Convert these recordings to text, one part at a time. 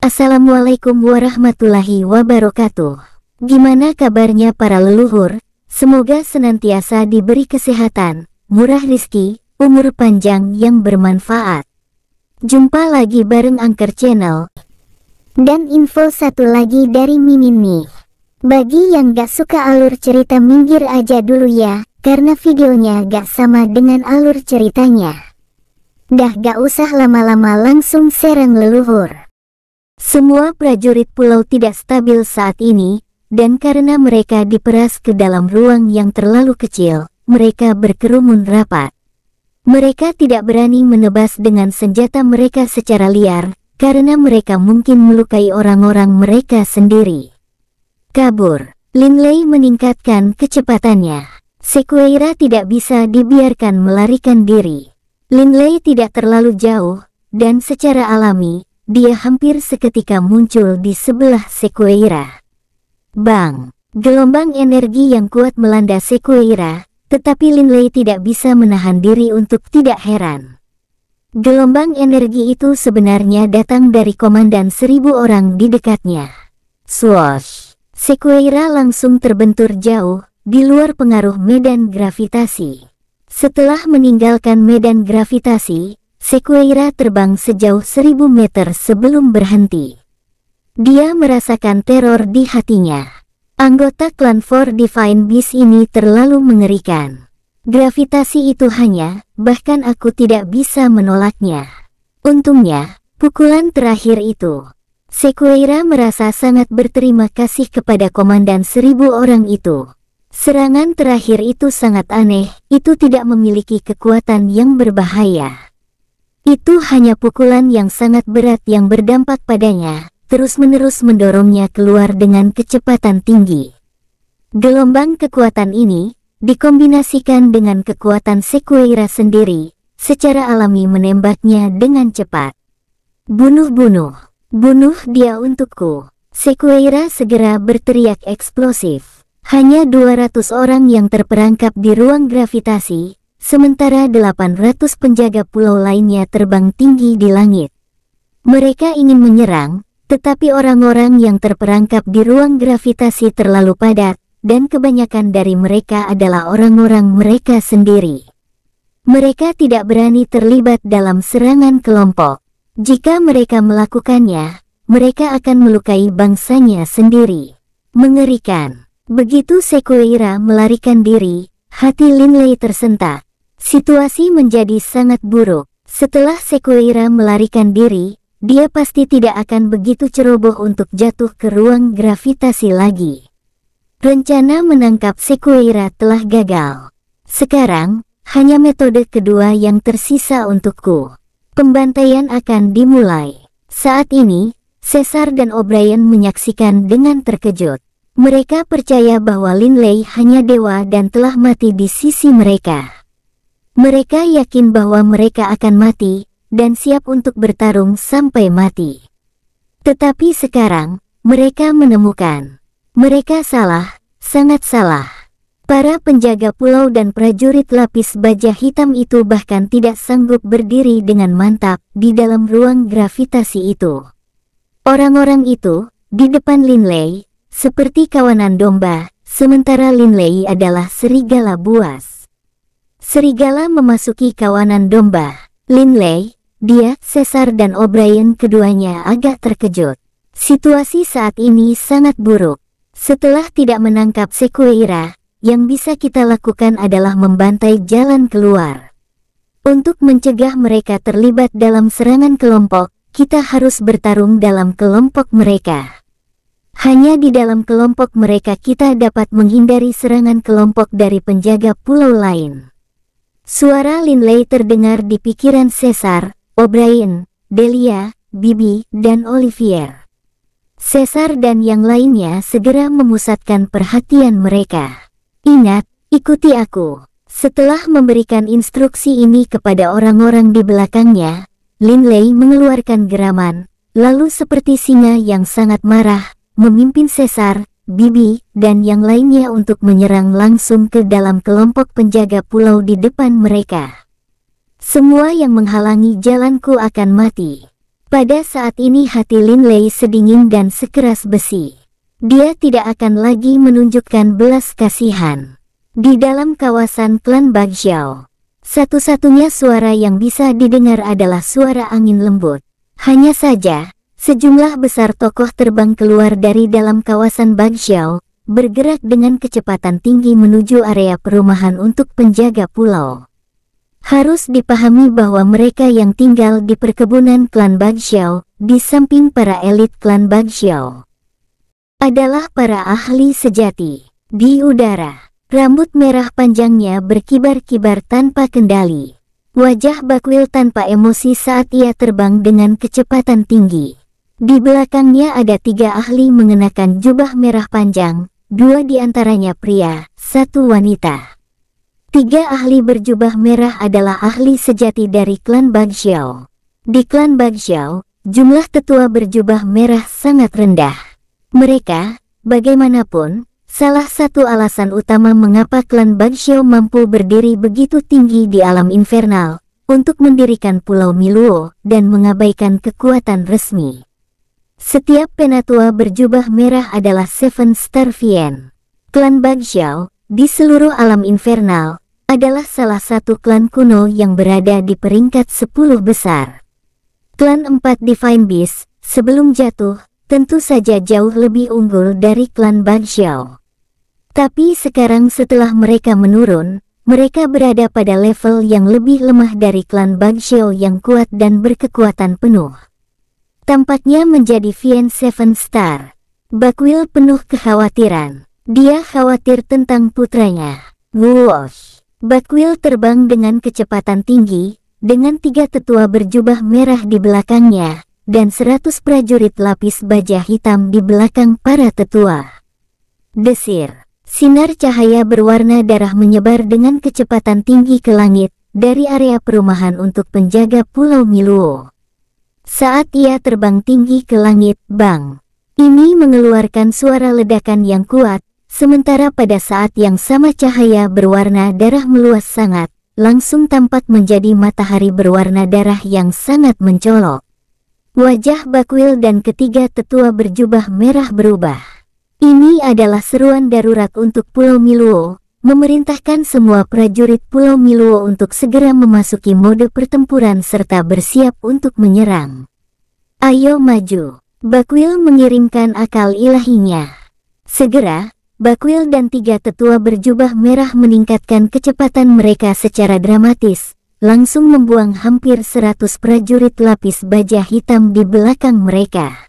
Assalamualaikum warahmatullahi wabarakatuh. Gimana kabarnya para leluhur? Semoga senantiasa diberi kesehatan, murah rizki, umur panjang yang bermanfaat. Jumpa lagi bareng Angker Channel. Dan info satu lagi dari Mimin nih. Bagi yang gak suka alur cerita minggir aja dulu ya, karena videonya gak sama dengan alur ceritanya. Dah gak usah lama-lama langsung serang leluhur. Semua prajurit pulau tidak stabil saat ini, dan karena mereka diperas ke dalam ruang yang terlalu kecil, mereka berkerumun rapat. Mereka tidak berani menebas dengan senjata mereka secara liar, karena mereka mungkin melukai orang-orang mereka sendiri kabur. Lei meningkatkan kecepatannya. Sequeira tidak bisa dibiarkan melarikan diri. Lin Lei tidak terlalu jauh, dan secara alami, dia hampir seketika muncul di sebelah Sequeira. Bang! Gelombang energi yang kuat melanda Sequeira, tetapi Lin Lei tidak bisa menahan diri untuk tidak heran. Gelombang energi itu sebenarnya datang dari komandan seribu orang di dekatnya. Swash! Sequeira langsung terbentur jauh, di luar pengaruh medan gravitasi. Setelah meninggalkan medan gravitasi, Sequeira terbang sejauh seribu meter sebelum berhenti. Dia merasakan teror di hatinya. Anggota klan Four Divine Beast ini terlalu mengerikan. Gravitasi itu hanya, bahkan aku tidak bisa menolaknya. Untungnya, pukulan terakhir itu Sequeira merasa sangat berterima kasih kepada komandan seribu orang itu. Serangan terakhir itu sangat aneh, itu tidak memiliki kekuatan yang berbahaya. Itu hanya pukulan yang sangat berat yang berdampak padanya, terus-menerus mendorongnya keluar dengan kecepatan tinggi. Gelombang kekuatan ini, dikombinasikan dengan kekuatan Sequeira sendiri, secara alami menembaknya dengan cepat. Bunuh-bunuh. Bunuh dia untukku. Sequeira segera berteriak eksplosif. Hanya 200 orang yang terperangkap di ruang gravitasi, sementara 800 penjaga pulau lainnya terbang tinggi di langit. Mereka ingin menyerang, tetapi orang-orang yang terperangkap di ruang gravitasi terlalu padat, dan kebanyakan dari mereka adalah orang-orang mereka sendiri. Mereka tidak berani terlibat dalam serangan kelompok. Jika mereka melakukannya, mereka akan melukai bangsanya sendiri. Mengerikan. Begitu Sekuira melarikan diri, hati Lin Lei tersentak. Situasi menjadi sangat buruk. Setelah Sekuira melarikan diri, dia pasti tidak akan begitu ceroboh untuk jatuh ke ruang gravitasi lagi. Rencana menangkap Sekuira telah gagal. Sekarang, hanya metode kedua yang tersisa untukku pembantaian akan dimulai. Saat ini, Cesar dan O'Brien menyaksikan dengan terkejut. Mereka percaya bahwa Linley hanya dewa dan telah mati di sisi mereka. Mereka yakin bahwa mereka akan mati, dan siap untuk bertarung sampai mati. Tetapi sekarang, mereka menemukan mereka salah, sangat salah. Para penjaga pulau dan prajurit lapis baja hitam itu bahkan tidak sanggup berdiri dengan mantap di dalam ruang gravitasi itu. Orang-orang itu, di depan Lin Lei seperti kawanan domba, sementara Lin Lei adalah serigala buas. Serigala memasuki kawanan domba. Lin Lei, dia, Cesar dan O'Brien keduanya agak terkejut. Situasi saat ini sangat buruk. Setelah tidak menangkap Sekueira yang bisa kita lakukan adalah membantai jalan keluar. Untuk mencegah mereka terlibat dalam serangan kelompok, kita harus bertarung dalam kelompok mereka. Hanya di dalam kelompok mereka kita dapat menghindari serangan kelompok dari penjaga pulau lain. Suara Linley terdengar di pikiran Cesar, O'Brien, Delia, Bibi, dan Olivier. Cesar dan yang lainnya segera memusatkan perhatian mereka. Ingat, ikuti aku. Setelah memberikan instruksi ini kepada orang-orang di belakangnya, Lin Lei mengeluarkan geraman, lalu seperti singa yang sangat marah, memimpin Sesar, Bibi, dan yang lainnya untuk menyerang langsung ke dalam kelompok penjaga pulau di depan mereka. Semua yang menghalangi jalanku akan mati. Pada saat ini hati Lin Lei sedingin dan sekeras besi dia tidak akan lagi menunjukkan belas kasihan. Di dalam kawasan klan Bagxiao, satu-satunya suara yang bisa didengar adalah suara angin lembut. Hanya saja, sejumlah besar tokoh terbang keluar dari dalam kawasan Bagxiao, bergerak dengan kecepatan tinggi menuju area perumahan untuk penjaga pulau. Harus dipahami bahwa mereka yang tinggal di perkebunan klan Bagxiao, di samping para elit klan Bagxiao adalah para ahli sejati. Di udara, rambut merah panjangnya berkibar-kibar tanpa kendali. Wajah Bakwil tanpa emosi saat ia terbang dengan kecepatan tinggi. Di belakangnya ada tiga ahli mengenakan jubah merah panjang, dua di antaranya pria, satu wanita. Tiga ahli berjubah merah adalah ahli sejati dari klan Bagxiao. Di klan Bagxiao, jumlah tetua berjubah merah sangat rendah. Mereka, bagaimanapun, salah satu alasan utama mengapa klan Banshio mampu berdiri begitu tinggi di alam infernal, untuk mendirikan Pulau Miluo dan mengabaikan kekuatan resmi. Setiap penatua berjubah merah adalah Seven Star Vien. Klan Bagshaw di seluruh alam infernal, adalah salah satu klan kuno yang berada di peringkat 10 besar. Klan 4 Divine Beast, sebelum jatuh, tentu saja jauh lebih unggul dari klan Ban Xiao. Tapi sekarang setelah mereka menurun, mereka berada pada level yang lebih lemah dari klan Ban Xiao yang kuat dan berkekuatan penuh. Tampaknya menjadi Vien Seven Star. Bakwil penuh kekhawatiran. Dia khawatir tentang putranya, Wuosh. Bakwil terbang dengan kecepatan tinggi, dengan tiga tetua berjubah merah di belakangnya, dan seratus prajurit lapis baja hitam di belakang para tetua. Desir, sinar cahaya berwarna darah menyebar dengan kecepatan tinggi ke langit dari area perumahan untuk penjaga Pulau Miluo. Saat ia terbang tinggi ke langit, bang, ini mengeluarkan suara ledakan yang kuat, sementara pada saat yang sama cahaya berwarna darah meluas sangat, langsung tampak menjadi matahari berwarna darah yang sangat mencolok. Wajah Bakwil dan ketiga tetua berjubah merah berubah. Ini adalah seruan darurat untuk Pulau Miluo, memerintahkan semua prajurit Pulau Miluo untuk segera memasuki mode pertempuran serta bersiap untuk menyerang. Ayo maju. Bakwil mengirimkan akal ilahinya. Segera, Bakwil dan tiga tetua berjubah merah meningkatkan kecepatan mereka secara dramatis, langsung membuang hampir seratus prajurit lapis baja hitam di belakang mereka.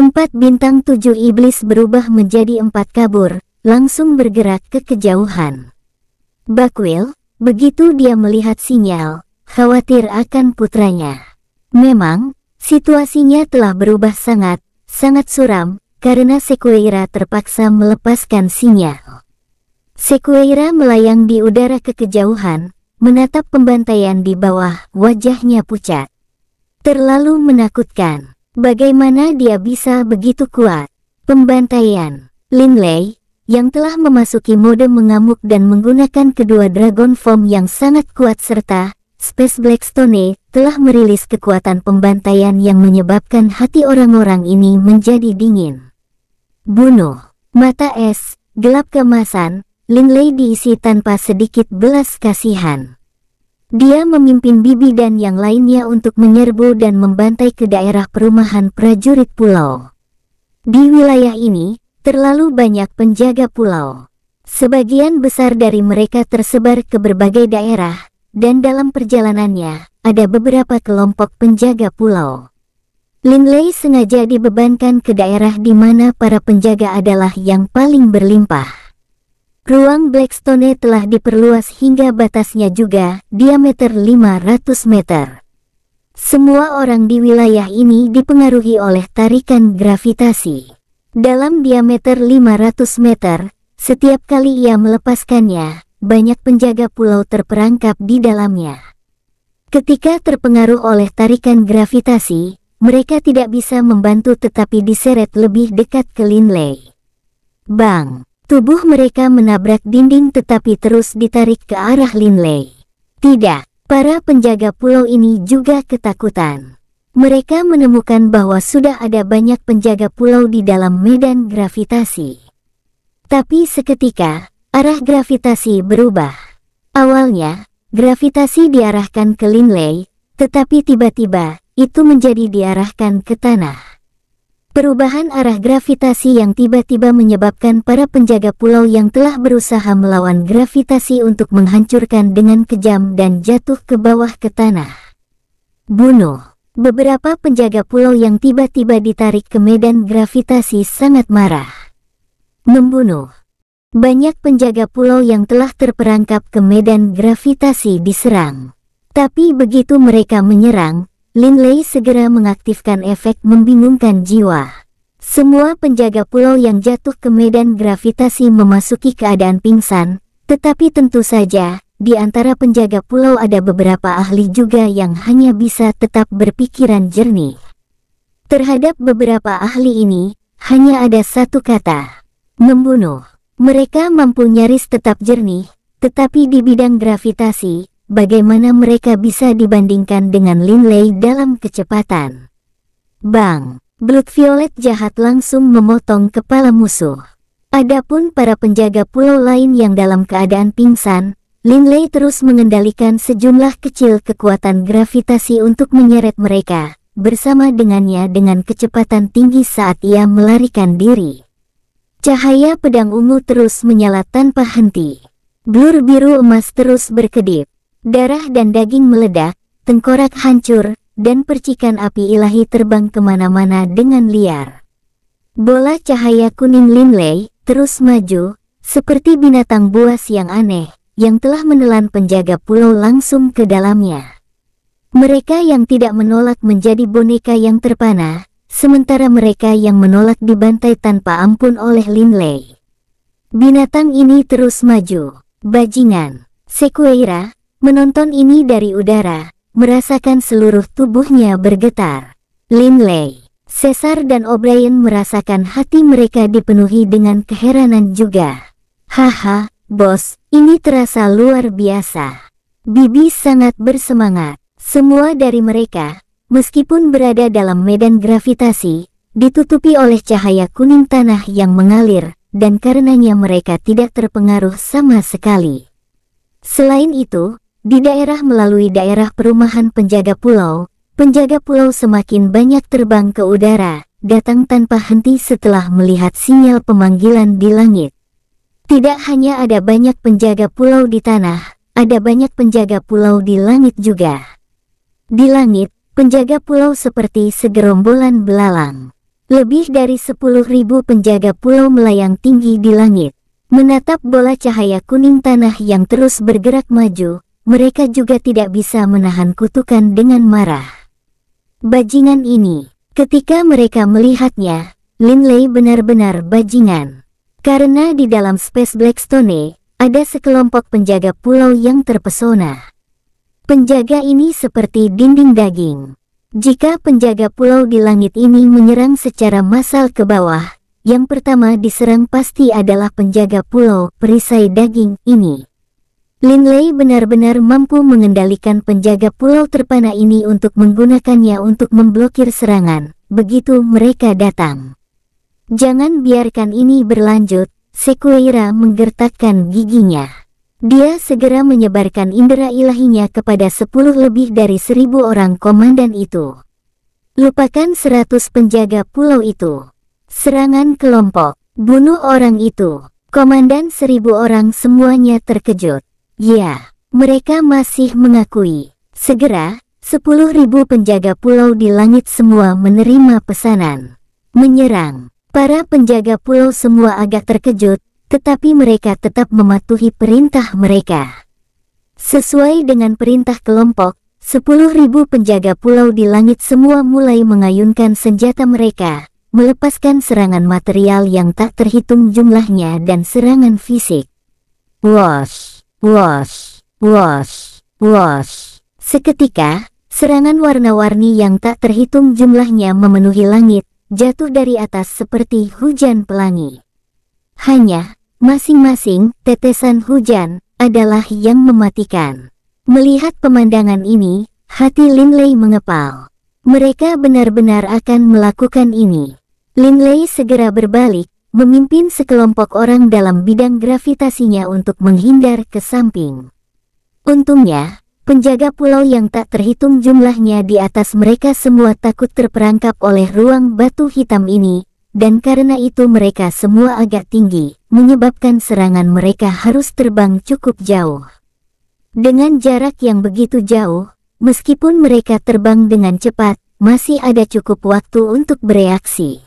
Empat bintang tujuh iblis berubah menjadi empat kabur, langsung bergerak ke kejauhan. Bakwil, begitu dia melihat sinyal, khawatir akan putranya. Memang, situasinya telah berubah sangat, sangat suram, karena Sekueira terpaksa melepaskan sinyal. Sekueira melayang di udara ke kejauhan, menatap pembantaian di bawah wajahnya pucat. Terlalu menakutkan. Bagaimana dia bisa begitu kuat? Pembantaian. Lin Lei, yang telah memasuki mode mengamuk dan menggunakan kedua Dragon Form yang sangat kuat serta Space Blackstone telah merilis kekuatan pembantaian yang menyebabkan hati orang-orang ini menjadi dingin. Bunuh. Mata es, gelap kemasan, Lei diisi tanpa sedikit belas kasihan. Dia memimpin Bibi dan yang lainnya untuk menyerbu dan membantai ke daerah perumahan prajurit pulau. Di wilayah ini, terlalu banyak penjaga pulau. Sebagian besar dari mereka tersebar ke berbagai daerah, dan dalam perjalanannya, ada beberapa kelompok penjaga pulau. Lei sengaja dibebankan ke daerah di mana para penjaga adalah yang paling berlimpah. Ruang Blackstone telah diperluas hingga batasnya juga, diameter 500 meter. Semua orang di wilayah ini dipengaruhi oleh tarikan gravitasi. Dalam diameter 500 meter, setiap kali ia melepaskannya, banyak penjaga pulau terperangkap di dalamnya. Ketika terpengaruh oleh tarikan gravitasi, mereka tidak bisa membantu tetapi diseret lebih dekat ke Linley. Bang! Tubuh mereka menabrak dinding tetapi terus ditarik ke arah Linley. Tidak, para penjaga pulau ini juga ketakutan. Mereka menemukan bahwa sudah ada banyak penjaga pulau di dalam medan gravitasi. Tapi seketika, arah gravitasi berubah. Awalnya, gravitasi diarahkan ke Linley, tetapi tiba-tiba, itu menjadi diarahkan ke tanah. Perubahan arah gravitasi yang tiba-tiba menyebabkan para penjaga pulau yang telah berusaha melawan gravitasi untuk menghancurkan dengan kejam dan jatuh ke bawah ke tanah. Bunuh. Beberapa penjaga pulau yang tiba-tiba ditarik ke medan gravitasi sangat marah. Membunuh. Banyak penjaga pulau yang telah terperangkap ke medan gravitasi diserang. Tapi begitu mereka menyerang, Lin Lei segera mengaktifkan efek membingungkan jiwa. Semua penjaga pulau yang jatuh ke medan gravitasi memasuki keadaan pingsan, tetapi tentu saja, di antara penjaga pulau ada beberapa ahli juga yang hanya bisa tetap berpikiran jernih. Terhadap beberapa ahli ini, hanya ada satu kata, membunuh. Mereka mampu nyaris tetap jernih, tetapi di bidang gravitasi, bagaimana mereka bisa dibandingkan dengan Lin Lei dalam kecepatan. Bang, Blood violet jahat langsung memotong kepala musuh. Adapun para penjaga pulau lain yang dalam keadaan pingsan, Lin Lei terus mengendalikan sejumlah kecil kekuatan gravitasi untuk menyeret mereka, bersama dengannya dengan kecepatan tinggi saat ia melarikan diri. Cahaya pedang ungu terus menyala tanpa henti. Blur biru emas terus berkedip. Darah dan daging meledak, tengkorak hancur, dan percikan api ilahi terbang kemana-mana dengan liar. Bola cahaya kuning Linley terus maju, seperti binatang buas yang aneh, yang telah menelan penjaga pulau langsung ke dalamnya. Mereka yang tidak menolak menjadi boneka yang terpana, sementara mereka yang menolak dibantai tanpa ampun oleh Linley. Binatang ini terus maju. Bajingan, Sekueira, Menonton ini dari udara, merasakan seluruh tubuhnya bergetar. Lin Lei, Cesar dan O'Brien merasakan hati mereka dipenuhi dengan keheranan juga. Haha, bos, ini terasa luar biasa. Bibi sangat bersemangat. Semua dari mereka, meskipun berada dalam medan gravitasi, ditutupi oleh cahaya kuning tanah yang mengalir, dan karenanya mereka tidak terpengaruh sama sekali. Selain itu, di daerah melalui daerah perumahan penjaga pulau, penjaga pulau semakin banyak terbang ke udara, datang tanpa henti setelah melihat sinyal pemanggilan di langit. Tidak hanya ada banyak penjaga pulau di tanah, ada banyak penjaga pulau di langit juga. Di langit, penjaga pulau seperti segerombolan belalang. Lebih dari 10.000 penjaga pulau melayang tinggi di langit, menatap bola cahaya kuning tanah yang terus bergerak maju, mereka juga tidak bisa menahan kutukan dengan marah. Bajingan ini, ketika mereka melihatnya, Linley benar-benar bajingan. Karena di dalam Space Blackstone, ada sekelompok penjaga pulau yang terpesona. Penjaga ini seperti dinding daging. Jika penjaga pulau di langit ini menyerang secara massal ke bawah, yang pertama diserang pasti adalah penjaga pulau perisai daging ini. Lin Lei benar-benar mampu mengendalikan penjaga pulau terpana ini untuk menggunakannya untuk memblokir serangan, begitu mereka datang. Jangan biarkan ini berlanjut, Sekueira menggertakkan giginya. Dia segera menyebarkan indera ilahinya kepada sepuluh lebih dari seribu orang komandan itu. Lupakan seratus penjaga pulau itu. Serangan kelompok, bunuh orang itu. Komandan seribu orang semuanya terkejut. Ya, mereka masih mengakui. Segera, sepuluh ribu penjaga pulau di langit semua menerima pesanan. Menyerang. Para penjaga pulau semua agak terkejut, tetapi mereka tetap mematuhi perintah mereka. Sesuai dengan perintah kelompok, sepuluh ribu penjaga pulau di langit semua mulai mengayunkan senjata mereka, melepaskan serangan material yang tak terhitung jumlahnya dan serangan fisik. Wash! Wash, wash, wash. Seketika, serangan warna-warni yang tak terhitung jumlahnya memenuhi langit, jatuh dari atas seperti hujan pelangi. Hanya, masing-masing tetesan hujan adalah yang mematikan. Melihat pemandangan ini, hati Lin Lei mengepal. Mereka benar-benar akan melakukan ini. Lin Lei segera berbalik, memimpin sekelompok orang dalam bidang gravitasinya untuk menghindar ke samping. Untungnya, penjaga pulau yang tak terhitung jumlahnya di atas mereka semua takut terperangkap oleh ruang batu hitam ini, dan karena itu mereka semua agak tinggi, menyebabkan serangan mereka harus terbang cukup jauh. Dengan jarak yang begitu jauh, meskipun mereka terbang dengan cepat, masih ada cukup waktu untuk bereaksi.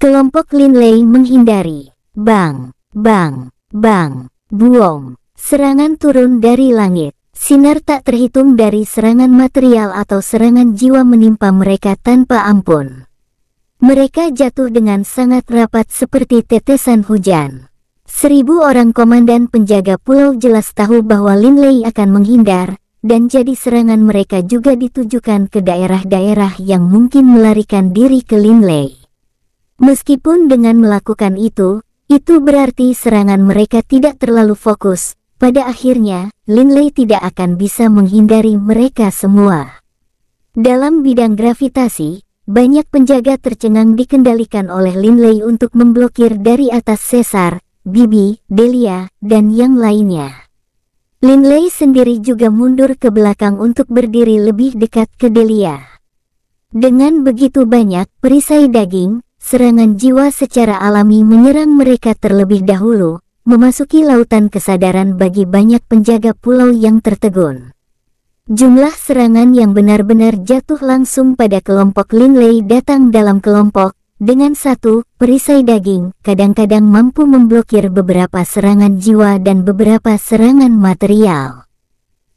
Kelompok Lin Lei menghindari. Bang, bang, bang, buong. Serangan turun dari langit. Sinar tak terhitung dari serangan material atau serangan jiwa menimpa mereka tanpa ampun. Mereka jatuh dengan sangat rapat seperti tetesan hujan. Seribu orang komandan penjaga pulau jelas tahu bahwa Lin Lei akan menghindar, dan jadi serangan mereka juga ditujukan ke daerah-daerah yang mungkin melarikan diri ke Lin Lei. Meskipun dengan melakukan itu, itu berarti serangan mereka tidak terlalu fokus. Pada akhirnya, Lin Lei tidak akan bisa menghindari mereka semua. Dalam bidang gravitasi, banyak penjaga tercengang dikendalikan oleh Lin Lei untuk memblokir dari atas Cesar, Bibi, Delia, dan yang lainnya. Lin Lei sendiri juga mundur ke belakang untuk berdiri lebih dekat ke Delia. Dengan begitu banyak perisai daging, Serangan jiwa secara alami menyerang mereka terlebih dahulu, memasuki lautan kesadaran bagi banyak penjaga pulau yang tertegun. Jumlah serangan yang benar-benar jatuh langsung pada kelompok Linley datang dalam kelompok, dengan satu, perisai daging, kadang-kadang mampu memblokir beberapa serangan jiwa dan beberapa serangan material.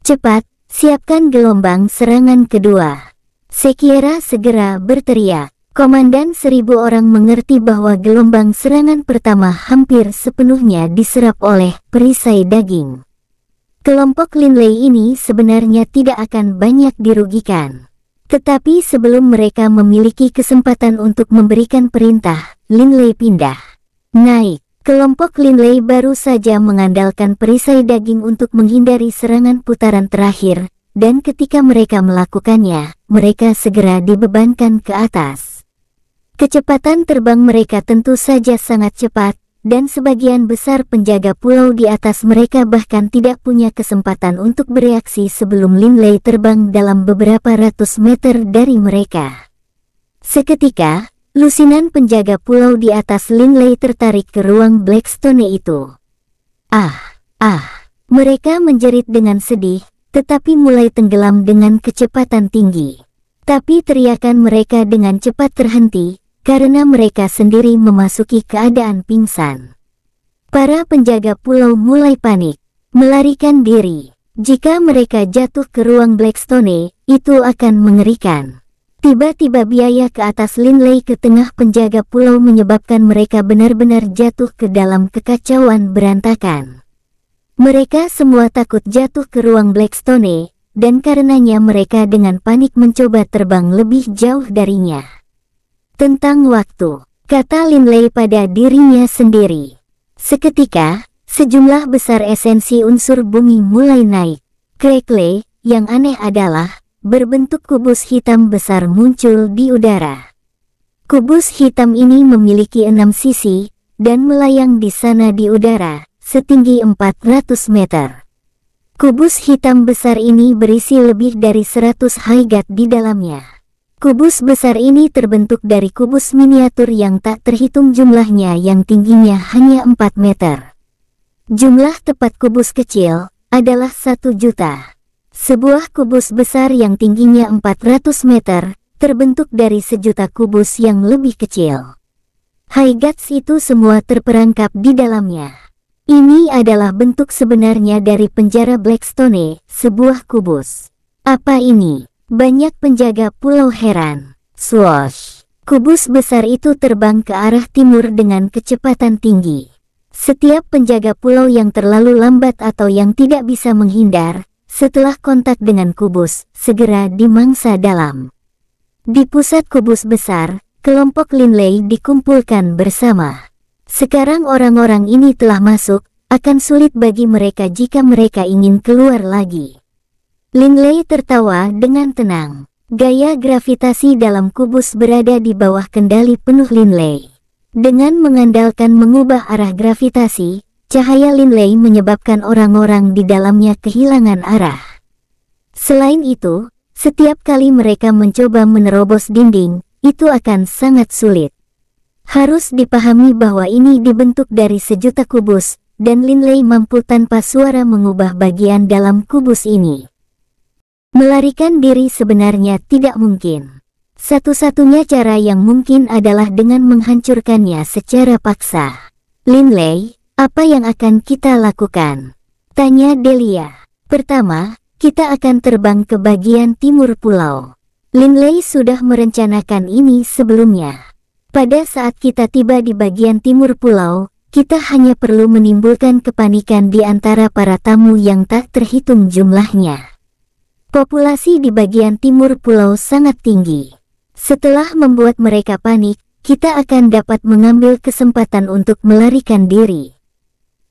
Cepat, siapkan gelombang serangan kedua. Sekiera segera berteriak. Komandan seribu orang mengerti bahwa gelombang serangan pertama hampir sepenuhnya diserap oleh perisai daging. Kelompok Linley ini sebenarnya tidak akan banyak dirugikan. Tetapi sebelum mereka memiliki kesempatan untuk memberikan perintah, Linley pindah. Naik. Kelompok Linley baru saja mengandalkan perisai daging untuk menghindari serangan putaran terakhir, dan ketika mereka melakukannya, mereka segera dibebankan ke atas. Kecepatan terbang mereka tentu saja sangat cepat, dan sebagian besar penjaga pulau di atas mereka bahkan tidak punya kesempatan untuk bereaksi sebelum Linley terbang dalam beberapa ratus meter dari mereka. Seketika, lusinan penjaga pulau di atas Linley tertarik ke ruang Blackstone itu. Ah, ah, mereka menjerit dengan sedih, tetapi mulai tenggelam dengan kecepatan tinggi. Tapi teriakan mereka dengan cepat terhenti, karena mereka sendiri memasuki keadaan pingsan. Para penjaga pulau mulai panik, melarikan diri. Jika mereka jatuh ke ruang Blackstone, itu akan mengerikan. Tiba-tiba biaya ke atas Linley ke tengah penjaga pulau menyebabkan mereka benar-benar jatuh ke dalam kekacauan berantakan. Mereka semua takut jatuh ke ruang Blackstone, dan karenanya mereka dengan panik mencoba terbang lebih jauh darinya. Tentang waktu, kata Lin Lei pada dirinya sendiri. Seketika, sejumlah besar esensi unsur bumi mulai naik. Lei, yang aneh adalah, berbentuk kubus hitam besar muncul di udara. Kubus hitam ini memiliki enam sisi, dan melayang di sana di udara, setinggi 400 meter. Kubus hitam besar ini berisi lebih dari 100 haigat di dalamnya. Kubus besar ini terbentuk dari kubus miniatur yang tak terhitung jumlahnya yang tingginya hanya 4 meter. Jumlah tepat kubus kecil adalah satu juta. Sebuah kubus besar yang tingginya 400 meter terbentuk dari sejuta kubus yang lebih kecil. Haigats itu semua terperangkap di dalamnya. Ini adalah bentuk sebenarnya dari penjara Blackstone, sebuah kubus. Apa ini? Banyak penjaga pulau heran. Swoosh! Kubus besar itu terbang ke arah timur dengan kecepatan tinggi. Setiap penjaga pulau yang terlalu lambat atau yang tidak bisa menghindar, setelah kontak dengan kubus, segera dimangsa dalam. Di pusat kubus besar, kelompok Linley dikumpulkan bersama. Sekarang orang-orang ini telah masuk, akan sulit bagi mereka jika mereka ingin keluar lagi. Linlei tertawa dengan tenang. Gaya gravitasi dalam kubus berada di bawah kendali penuh Linlei. Dengan mengandalkan mengubah arah gravitasi, cahaya Linlei menyebabkan orang-orang di dalamnya kehilangan arah. Selain itu, setiap kali mereka mencoba menerobos dinding, itu akan sangat sulit. Harus dipahami bahwa ini dibentuk dari sejuta kubus, dan Linlei mampu tanpa suara mengubah bagian dalam kubus ini. Melarikan diri sebenarnya tidak mungkin. Satu-satunya cara yang mungkin adalah dengan menghancurkannya secara paksa. Linley, apa yang akan kita lakukan? Tanya Delia. Pertama, kita akan terbang ke bagian timur pulau. Linley sudah merencanakan ini sebelumnya. Pada saat kita tiba di bagian timur pulau, kita hanya perlu menimbulkan kepanikan di antara para tamu yang tak terhitung jumlahnya. Populasi di bagian timur pulau sangat tinggi. Setelah membuat mereka panik, kita akan dapat mengambil kesempatan untuk melarikan diri.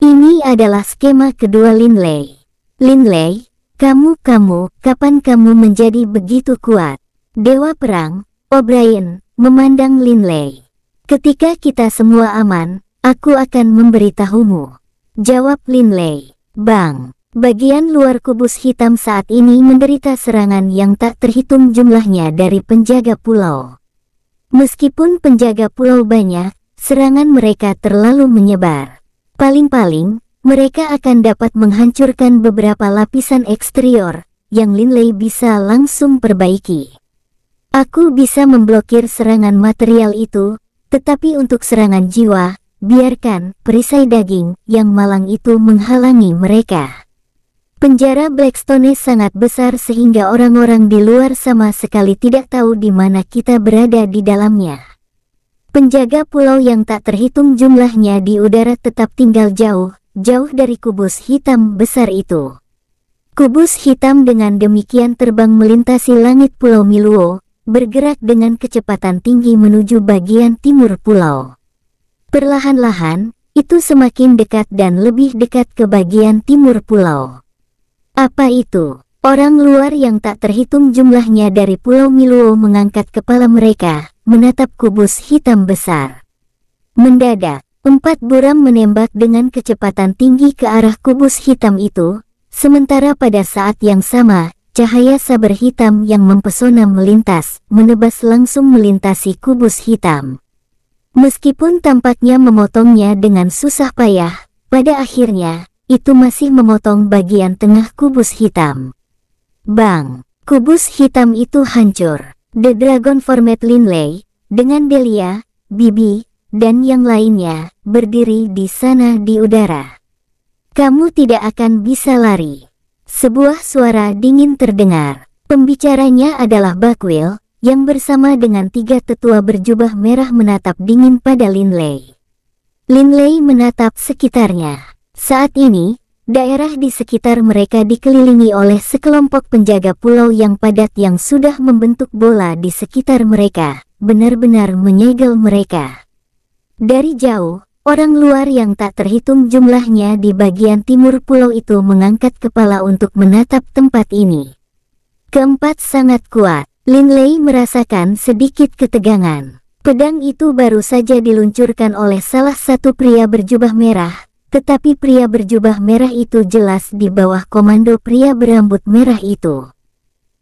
Ini adalah skema kedua Linley. Linley, kamu-kamu, kapan kamu menjadi begitu kuat? Dewa Perang, O'Brien, memandang Linley. Ketika kita semua aman, aku akan memberitahumu. Jawab Linley, Bang. Bagian luar kubus hitam saat ini menderita serangan yang tak terhitung jumlahnya dari penjaga pulau. Meskipun penjaga pulau banyak, serangan mereka terlalu menyebar. Paling-paling, mereka akan dapat menghancurkan beberapa lapisan eksterior, yang Linley bisa langsung perbaiki. Aku bisa memblokir serangan material itu, tetapi untuk serangan jiwa, biarkan perisai daging yang malang itu menghalangi mereka. Penjara Blackstone sangat besar sehingga orang-orang di luar sama sekali tidak tahu di mana kita berada di dalamnya. Penjaga pulau yang tak terhitung jumlahnya di udara tetap tinggal jauh, jauh dari kubus hitam besar itu. Kubus hitam dengan demikian terbang melintasi langit pulau Miluo, bergerak dengan kecepatan tinggi menuju bagian timur pulau. Perlahan-lahan, itu semakin dekat dan lebih dekat ke bagian timur pulau. Apa itu? Orang luar yang tak terhitung jumlahnya dari Pulau Miluo mengangkat kepala mereka, menatap kubus hitam besar. Mendadak, empat buram menembak dengan kecepatan tinggi ke arah kubus hitam itu, sementara pada saat yang sama, cahaya saber hitam yang mempesona melintas, menebas langsung melintasi kubus hitam. Meskipun tampaknya memotongnya dengan susah payah, pada akhirnya, itu masih memotong bagian tengah kubus hitam. Bang, kubus hitam itu hancur. The Dragon Format Linley, dengan Delia, Bibi, dan yang lainnya, berdiri di sana di udara. Kamu tidak akan bisa lari. Sebuah suara dingin terdengar. Pembicaranya adalah Bakwil, yang bersama dengan tiga tetua berjubah merah menatap dingin pada Linley. Linley menatap sekitarnya. Saat ini, daerah di sekitar mereka dikelilingi oleh sekelompok penjaga pulau yang padat yang sudah membentuk bola di sekitar mereka, benar-benar menyegel mereka. Dari jauh, Orang luar yang tak terhitung jumlahnya di bagian timur pulau itu mengangkat kepala untuk menatap tempat ini. Keempat sangat kuat, Lin Lei merasakan sedikit ketegangan. Pedang itu baru saja diluncurkan oleh salah satu pria berjubah merah, tetapi pria berjubah merah itu jelas di bawah komando pria berambut merah itu.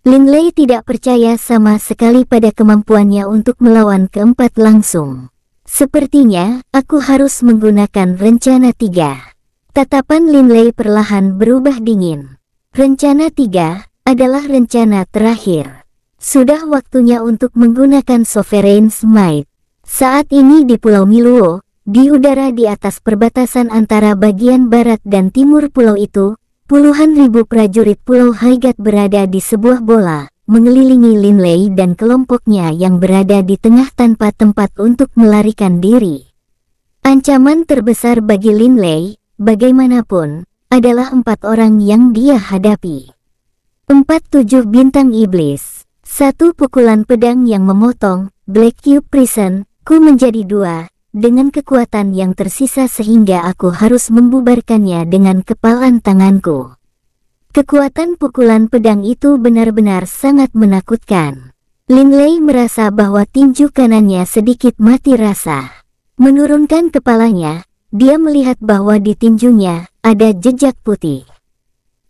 Lin Lei tidak percaya sama sekali pada kemampuannya untuk melawan keempat langsung. Sepertinya, aku harus menggunakan rencana tiga. Tatapan Lin Lei perlahan berubah dingin. Rencana tiga adalah rencana terakhir. Sudah waktunya untuk menggunakan Sovereign's Might. Saat ini di Pulau Miluo, di udara di atas perbatasan antara bagian barat dan timur pulau itu, puluhan ribu prajurit pulau Haigat berada di sebuah bola, mengelilingi Lin Lei dan kelompoknya yang berada di tengah tanpa tempat untuk melarikan diri. Ancaman terbesar bagi Lin Lei, bagaimanapun, adalah empat orang yang dia hadapi. Empat tujuh bintang iblis, satu pukulan pedang yang memotong, Black Cube Prison, ku menjadi dua, dengan kekuatan yang tersisa sehingga aku harus membubarkannya dengan kepalan tanganku. Kekuatan pukulan pedang itu benar-benar sangat menakutkan. Lin Lei merasa bahwa tinju kanannya sedikit mati rasa. Menurunkan kepalanya, dia melihat bahwa di tinjunya ada jejak putih.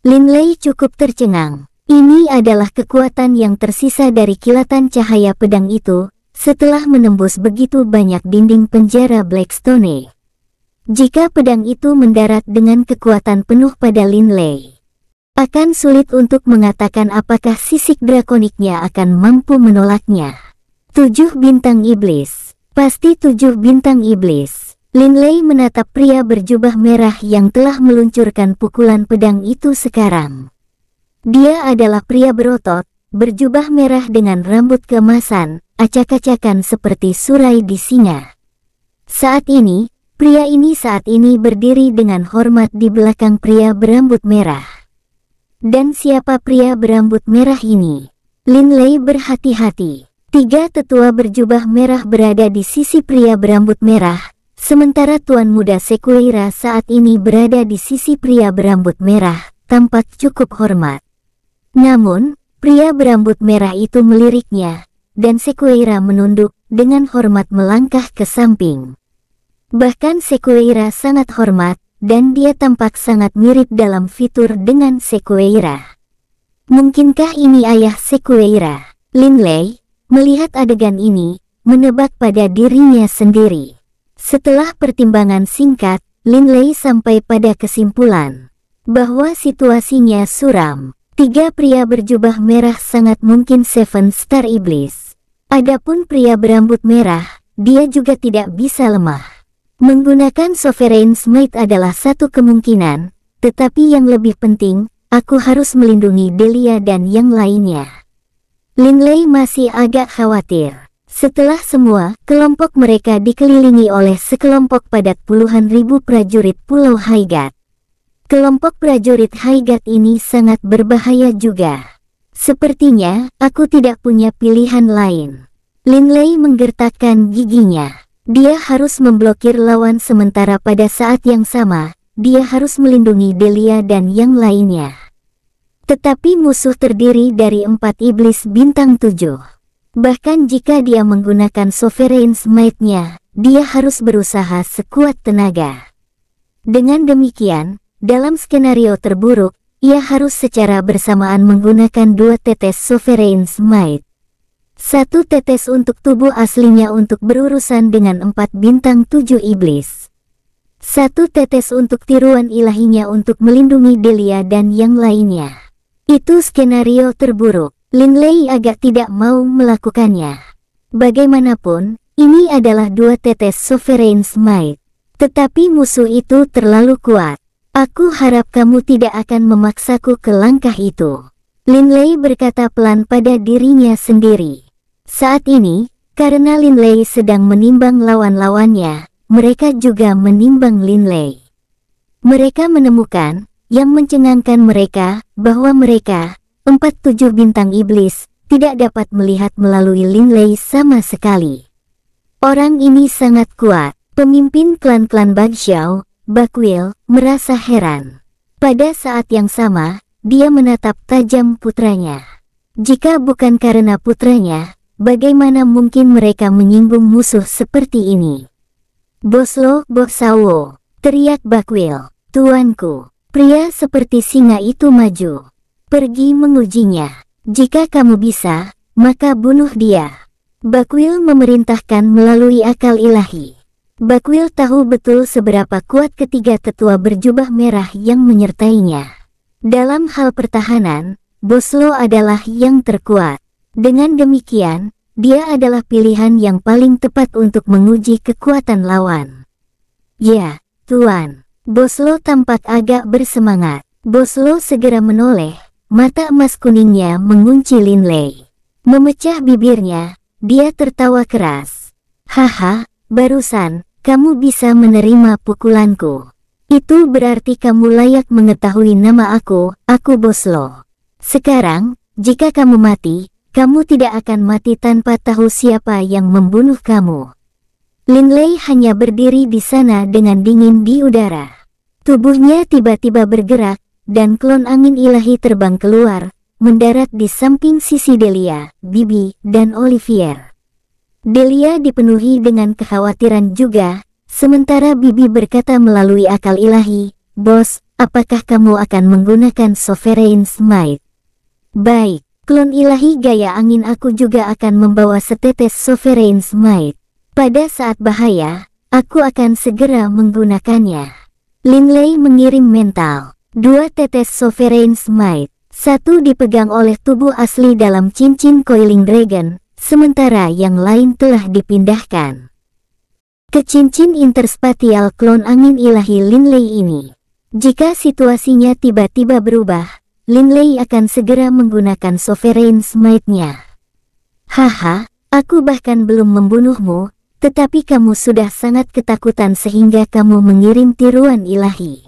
Lin Lei cukup tercengang. Ini adalah kekuatan yang tersisa dari kilatan cahaya pedang itu, setelah menembus begitu banyak dinding penjara Blackstone. Jika pedang itu mendarat dengan kekuatan penuh pada Lin Lei, akan sulit untuk mengatakan apakah sisik drakoniknya akan mampu menolaknya. Tujuh bintang iblis, pasti tujuh bintang iblis. Lin Lei menatap pria berjubah merah yang telah meluncurkan pukulan pedang itu sekarang. Dia adalah pria berotot, berjubah merah dengan rambut kemasan, acak-acakan seperti surai di singa. Saat ini, pria ini saat ini berdiri dengan hormat di belakang pria berambut merah. Dan siapa pria berambut merah ini? Lin Lei berhati-hati. Tiga tetua berjubah merah berada di sisi pria berambut merah, sementara tuan muda Sekuira saat ini berada di sisi pria berambut merah, tampak cukup hormat. Namun, pria berambut merah itu meliriknya, dan Sekueira menunduk dengan hormat melangkah ke samping. Bahkan Sekueira sangat hormat, dan dia tampak sangat mirip dalam fitur dengan Sekueira. Mungkinkah ini ayah Sekueira? Lin Lei melihat adegan ini, menebak pada dirinya sendiri. Setelah pertimbangan singkat, Lin Lei sampai pada kesimpulan bahwa situasinya suram. Tiga pria berjubah merah sangat mungkin Seven Star Iblis. Adapun pria berambut merah, dia juga tidak bisa lemah. Menggunakan Sovereign Smite adalah satu kemungkinan, tetapi yang lebih penting, aku harus melindungi Delia dan yang lainnya. Lin Lei masih agak khawatir. Setelah semua, kelompok mereka dikelilingi oleh sekelompok padat puluhan ribu prajurit Pulau Haigat. Kelompok prajurit Haigat ini sangat berbahaya juga. Sepertinya, aku tidak punya pilihan lain. Lin Lei menggertakkan giginya. Dia harus memblokir lawan sementara pada saat yang sama, dia harus melindungi Delia dan yang lainnya. Tetapi musuh terdiri dari empat iblis bintang tujuh. Bahkan jika dia menggunakan sovereign smite-nya, dia harus berusaha sekuat tenaga. Dengan demikian, dalam skenario terburuk, ia harus secara bersamaan menggunakan dua tetes Sovereign Smite. Satu tetes untuk tubuh aslinya untuk berurusan dengan empat bintang tujuh iblis. Satu tetes untuk tiruan ilahinya untuk melindungi Delia dan yang lainnya. Itu skenario terburuk. Lin Lei agak tidak mau melakukannya. Bagaimanapun, ini adalah dua tetes Sovereign Smite. Tetapi musuh itu terlalu kuat. Aku harap kamu tidak akan memaksaku ke langkah itu. Lin Lei berkata pelan pada dirinya sendiri. Saat ini, karena Lin Lei sedang menimbang lawan-lawannya, mereka juga menimbang Lin Lei. Mereka menemukan, yang mencengangkan mereka, bahwa mereka, empat tujuh bintang iblis, tidak dapat melihat melalui Lin Lei sama sekali. Orang ini sangat kuat, pemimpin klan-klan Xiao. Bakwil merasa heran. Pada saat yang sama, dia menatap tajam putranya. Jika bukan karena putranya, bagaimana mungkin mereka menyinggung musuh seperti ini? Boslo bosawo! teriak Bakwil, tuanku, pria seperti singa itu maju. Pergi mengujinya. Jika kamu bisa, maka bunuh dia. Bakwil memerintahkan melalui akal ilahi. Bakwil tahu betul seberapa kuat ketiga tetua berjubah merah yang menyertainya. Dalam hal pertahanan, Boslo adalah yang terkuat. Dengan demikian, dia adalah pilihan yang paling tepat untuk menguji kekuatan lawan. Ya, Tuan. Boslo tampak agak bersemangat. Boslo segera menoleh, mata emas kuningnya mengunci Linley. Memecah bibirnya, dia tertawa keras. Haha, barusan, kamu bisa menerima pukulanku. Itu berarti kamu layak mengetahui nama aku, aku Boslo. Sekarang, jika kamu mati, kamu tidak akan mati tanpa tahu siapa yang membunuh kamu. Linley hanya berdiri di sana dengan dingin di udara. Tubuhnya tiba-tiba bergerak, dan klon angin ilahi terbang keluar, mendarat di samping sisi Delia, Bibi, dan Olivier. Delia dipenuhi dengan kekhawatiran juga, sementara Bibi berkata melalui akal ilahi, Bos, apakah kamu akan menggunakan Sovereign Smite? Baik, klon ilahi gaya angin aku juga akan membawa setetes Sovereign Smite. Pada saat bahaya, aku akan segera menggunakannya. Linley mengirim mental. Dua tetes Sovereign Smite. Satu dipegang oleh tubuh asli dalam cincin Coiling Dragon, sementara yang lain telah dipindahkan. Ke cincin interspatial klon angin ilahi Linley ini. Jika situasinya tiba-tiba berubah, Linley akan segera menggunakan sovereign smite-nya. Haha, aku bahkan belum membunuhmu, tetapi kamu sudah sangat ketakutan sehingga kamu mengirim tiruan ilahi.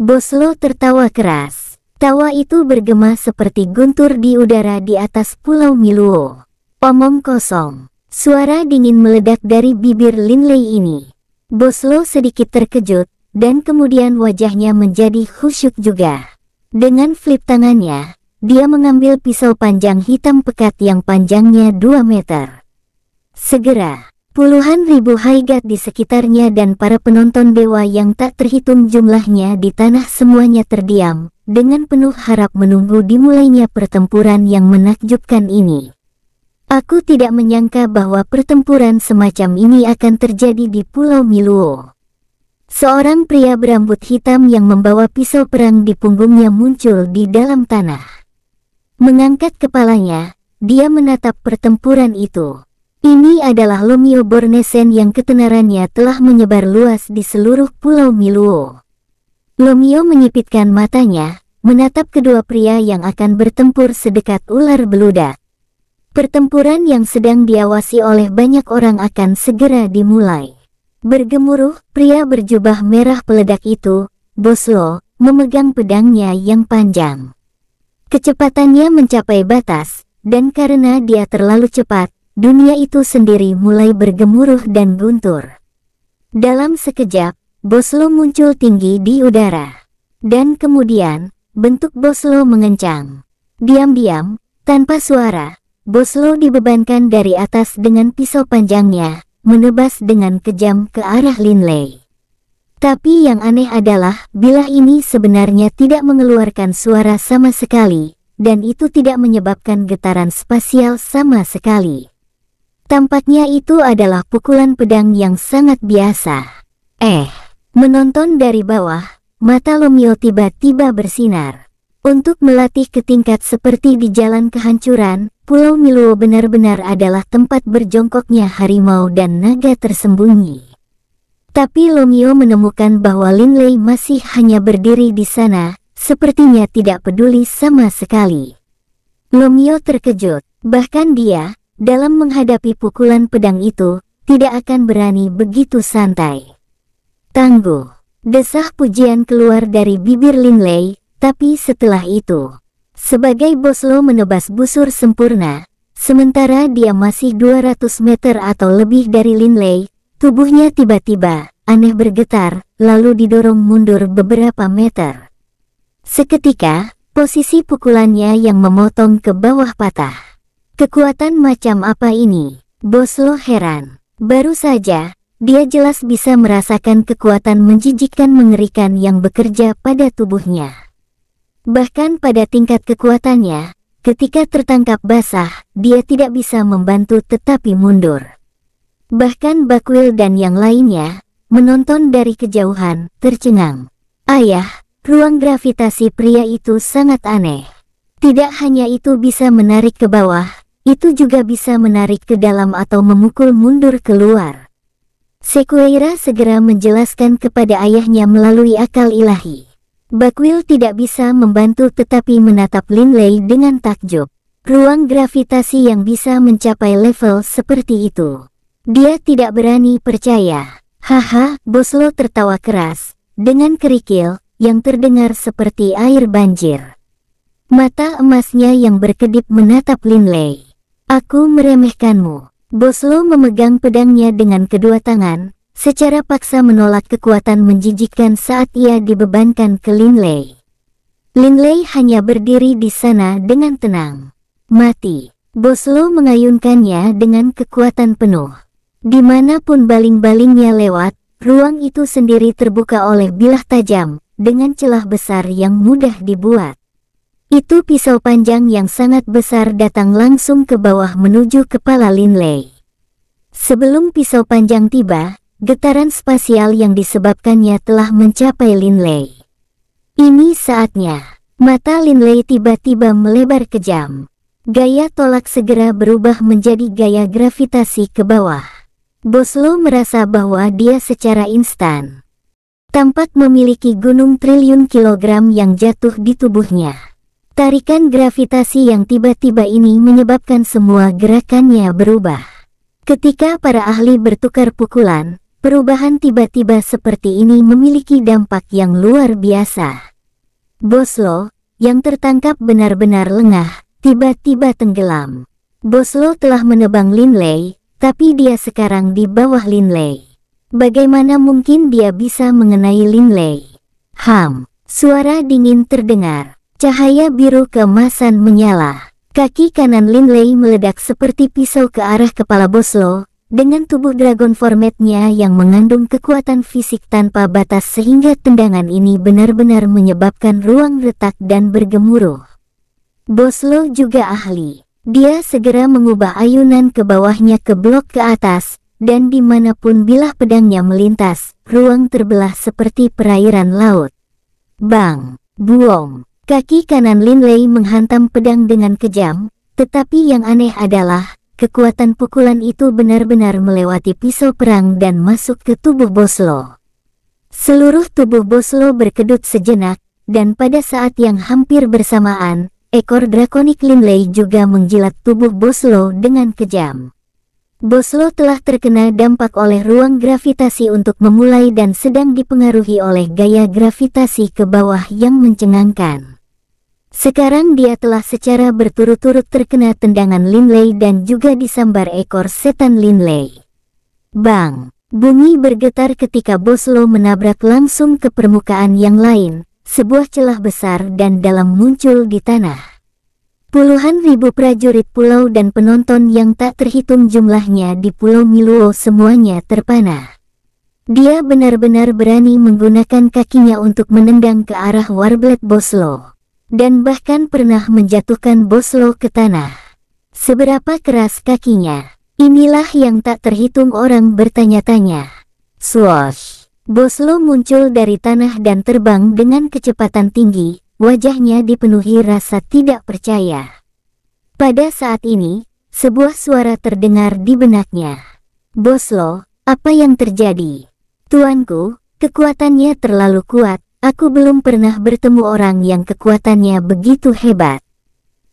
Boslo tertawa keras. Tawa itu bergema seperti guntur di udara di atas Pulau Miluo. Omong kosong. Suara dingin meledak dari bibir Lin Lei ini. Bos lo sedikit terkejut, dan kemudian wajahnya menjadi khusyuk juga. Dengan flip tangannya, dia mengambil pisau panjang hitam pekat yang panjangnya 2 meter. Segera, puluhan ribu haigat di sekitarnya dan para penonton dewa yang tak terhitung jumlahnya di tanah semuanya terdiam, dengan penuh harap menunggu dimulainya pertempuran yang menakjubkan ini. Aku tidak menyangka bahwa pertempuran semacam ini akan terjadi di Pulau Miluo. Seorang pria berambut hitam yang membawa pisau perang di punggungnya muncul di dalam tanah. Mengangkat kepalanya, dia menatap pertempuran itu. Ini adalah Lomio Bornesen yang ketenarannya telah menyebar luas di seluruh Pulau Miluo. Lomio menyipitkan matanya, menatap kedua pria yang akan bertempur sedekat ular beludak. Pertempuran yang sedang diawasi oleh banyak orang akan segera dimulai. Bergemuruh, pria berjubah merah peledak itu, Boslo, memegang pedangnya yang panjang. Kecepatannya mencapai batas, dan karena dia terlalu cepat, dunia itu sendiri mulai bergemuruh dan guntur. Dalam sekejap, Boslo muncul tinggi di udara. Dan kemudian, bentuk Boslo mengencang. Diam-diam, tanpa suara, Boslo dibebankan dari atas dengan pisau panjangnya, menebas dengan kejam ke arah Linley. Tapi yang aneh adalah, bilah ini sebenarnya tidak mengeluarkan suara sama sekali, dan itu tidak menyebabkan getaran spasial sama sekali. Tampaknya itu adalah pukulan pedang yang sangat biasa. Eh, menonton dari bawah, mata Lomio tiba-tiba bersinar. Untuk melatih ke tingkat seperti di jalan kehancuran, Pulau Miluo benar-benar adalah tempat berjongkoknya harimau dan naga tersembunyi. Tapi Lomio menemukan bahwa Lin Lei masih hanya berdiri di sana, sepertinya tidak peduli sama sekali. Lomio terkejut, bahkan dia, dalam menghadapi pukulan pedang itu, tidak akan berani begitu santai. Tangguh, desah pujian keluar dari bibir Lin Lei, tapi setelah itu, sebagai Boslo menebas busur sempurna, sementara dia masih 200 meter atau lebih dari Linley, tubuhnya tiba-tiba aneh bergetar, lalu didorong mundur beberapa meter. Seketika, posisi pukulannya yang memotong ke bawah patah. Kekuatan macam apa ini? Boslo heran. Baru saja, dia jelas bisa merasakan kekuatan menjijikkan mengerikan yang bekerja pada tubuhnya. Bahkan pada tingkat kekuatannya, ketika tertangkap basah, dia tidak bisa membantu tetapi mundur. Bahkan Bakwil dan yang lainnya, menonton dari kejauhan, tercengang. Ayah, ruang gravitasi pria itu sangat aneh. Tidak hanya itu bisa menarik ke bawah, itu juga bisa menarik ke dalam atau memukul mundur keluar. Sekuera segera menjelaskan kepada ayahnya melalui akal ilahi. Bakwil tidak bisa membantu tetapi menatap Lin Lei dengan takjub. Ruang gravitasi yang bisa mencapai level seperti itu. Dia tidak berani percaya. Haha, Boslo tertawa keras, dengan kerikil, yang terdengar seperti air banjir. Mata emasnya yang berkedip menatap Lin Lei. Aku meremehkanmu. Boslo memegang pedangnya dengan kedua tangan, secara paksa menolak kekuatan menjijikkan saat ia dibebankan ke Lin Lei. Lin Lei hanya berdiri di sana dengan tenang. Mati, Bos Lo mengayunkannya dengan kekuatan penuh. Dimanapun baling-balingnya lewat, ruang itu sendiri terbuka oleh bilah tajam, dengan celah besar yang mudah dibuat. Itu pisau panjang yang sangat besar datang langsung ke bawah menuju kepala Lin Lei. Sebelum pisau panjang tiba, Getaran spasial yang disebabkannya telah mencapai Linley. Ini saatnya. Mata Linley tiba-tiba melebar kejam. Gaya tolak segera berubah menjadi gaya gravitasi ke bawah. Boslo merasa bahwa dia secara instan tampak memiliki gunung triliun kilogram yang jatuh di tubuhnya. Tarikan gravitasi yang tiba-tiba ini menyebabkan semua gerakannya berubah. Ketika para ahli bertukar pukulan, Perubahan tiba-tiba seperti ini memiliki dampak yang luar biasa. Boslo, yang tertangkap benar-benar lengah, tiba-tiba tenggelam. Boslo telah menebang Linley, tapi dia sekarang di bawah Linley. Bagaimana mungkin dia bisa mengenai Linley? Ham, suara dingin terdengar. Cahaya biru kemasan menyala. Kaki kanan Linley meledak seperti pisau ke arah kepala Boslo, dengan tubuh dragon formatnya yang mengandung kekuatan fisik tanpa batas sehingga tendangan ini benar-benar menyebabkan ruang retak dan bergemuruh. Boslo juga ahli. Dia segera mengubah ayunan ke bawahnya ke blok ke atas, dan dimanapun bilah pedangnya melintas, ruang terbelah seperti perairan laut. Bang, Buong! kaki kanan Lin Lei menghantam pedang dengan kejam, tetapi yang aneh adalah, Kekuatan pukulan itu benar-benar melewati pisau perang dan masuk ke tubuh Boslo. Seluruh tubuh Boslo berkedut sejenak, dan pada saat yang hampir bersamaan, ekor drakonik Linley juga menjilat tubuh Boslo dengan kejam. Boslo telah terkena dampak oleh ruang gravitasi untuk memulai dan sedang dipengaruhi oleh gaya gravitasi ke bawah yang mencengangkan. Sekarang dia telah secara berturut-turut terkena tendangan Linley dan juga disambar ekor setan Linley. Bang! Bunyi bergetar ketika Boslo menabrak langsung ke permukaan yang lain, sebuah celah besar dan dalam muncul di tanah. Puluhan ribu prajurit pulau dan penonton yang tak terhitung jumlahnya di Pulau Miluo semuanya terpana. Dia benar-benar berani menggunakan kakinya untuk menendang ke arah Warblet Boslo dan bahkan pernah menjatuhkan Boslo ke tanah. Seberapa keras kakinya, inilah yang tak terhitung orang bertanya-tanya. Swash! Boslo muncul dari tanah dan terbang dengan kecepatan tinggi, wajahnya dipenuhi rasa tidak percaya. Pada saat ini, sebuah suara terdengar di benaknya. Boslo, apa yang terjadi? Tuanku, kekuatannya terlalu kuat, Aku belum pernah bertemu orang yang kekuatannya begitu hebat.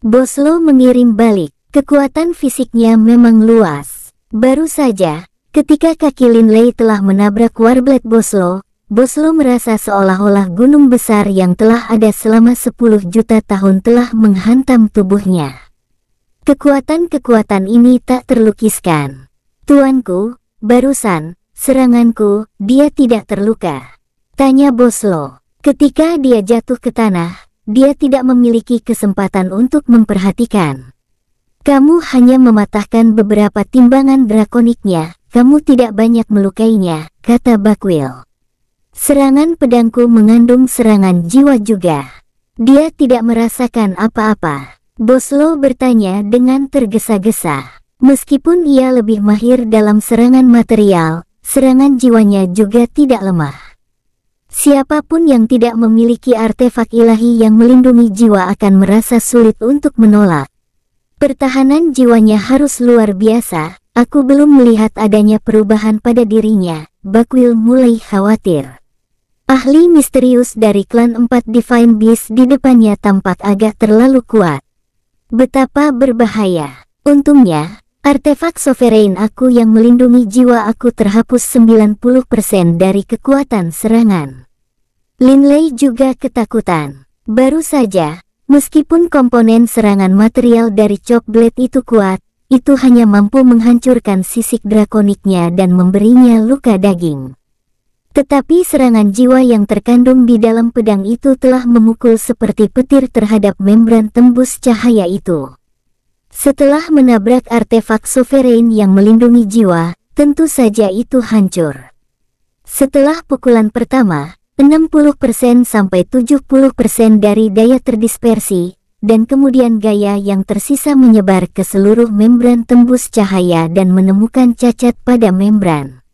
Boslo mengirim balik, kekuatan fisiknya memang luas. Baru saja, ketika kaki Linley telah menabrak Warblet Boslo, Boslo merasa seolah-olah gunung besar yang telah ada selama 10 juta tahun telah menghantam tubuhnya. Kekuatan-kekuatan ini tak terlukiskan. Tuanku, barusan, seranganku, dia tidak terluka. Tanya Boslo. Ketika dia jatuh ke tanah, dia tidak memiliki kesempatan untuk memperhatikan. Kamu hanya mematahkan beberapa timbangan drakoniknya, kamu tidak banyak melukainya, kata Bakwil. Serangan pedangku mengandung serangan jiwa juga. Dia tidak merasakan apa-apa. Boslo bertanya dengan tergesa-gesa. Meskipun ia lebih mahir dalam serangan material, serangan jiwanya juga tidak lemah. Siapapun yang tidak memiliki artefak ilahi yang melindungi jiwa akan merasa sulit untuk menolak. Pertahanan jiwanya harus luar biasa, aku belum melihat adanya perubahan pada dirinya, Bakwil mulai khawatir. Ahli misterius dari klan empat Divine Beast di depannya tampak agak terlalu kuat. Betapa berbahaya. Untungnya, artefak sovereign aku yang melindungi jiwa aku terhapus 90% dari kekuatan serangan. Lei juga ketakutan. Baru saja, meskipun komponen serangan material dari Blade itu kuat, itu hanya mampu menghancurkan sisik drakoniknya dan memberinya luka daging. Tetapi serangan jiwa yang terkandung di dalam pedang itu telah memukul seperti petir terhadap membran tembus cahaya itu. Setelah menabrak artefak sovereign yang melindungi jiwa, tentu saja itu hancur. Setelah pukulan pertama, 60% sampai 70% dari daya terdispersi, dan kemudian gaya yang tersisa menyebar ke seluruh membran tembus cahaya dan menemukan cacat pada membran.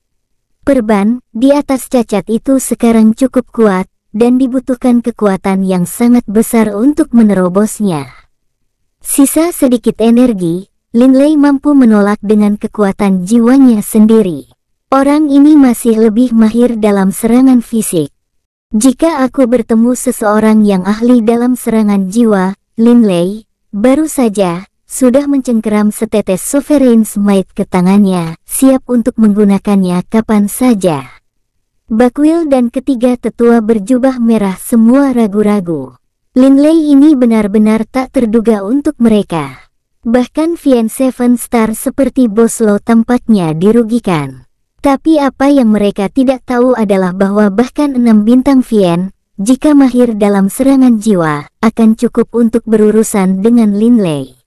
Perban di atas cacat itu sekarang cukup kuat, dan dibutuhkan kekuatan yang sangat besar untuk menerobosnya. Sisa sedikit energi, Linley mampu menolak dengan kekuatan jiwanya sendiri. Orang ini masih lebih mahir dalam serangan fisik jika aku bertemu seseorang yang ahli dalam serangan jiwa, Lin Lei baru saja, sudah mencengkeram setetes sovereign smite ke tangannya, siap untuk menggunakannya kapan saja. Bakwil dan ketiga tetua berjubah merah semua ragu-ragu. Lin Lei ini benar-benar tak terduga untuk mereka. Bahkan Vien Seven Star seperti Boslo tampaknya dirugikan. Tapi apa yang mereka tidak tahu adalah bahwa bahkan enam bintang Vien, jika mahir dalam serangan jiwa, akan cukup untuk berurusan dengan Lin Lei.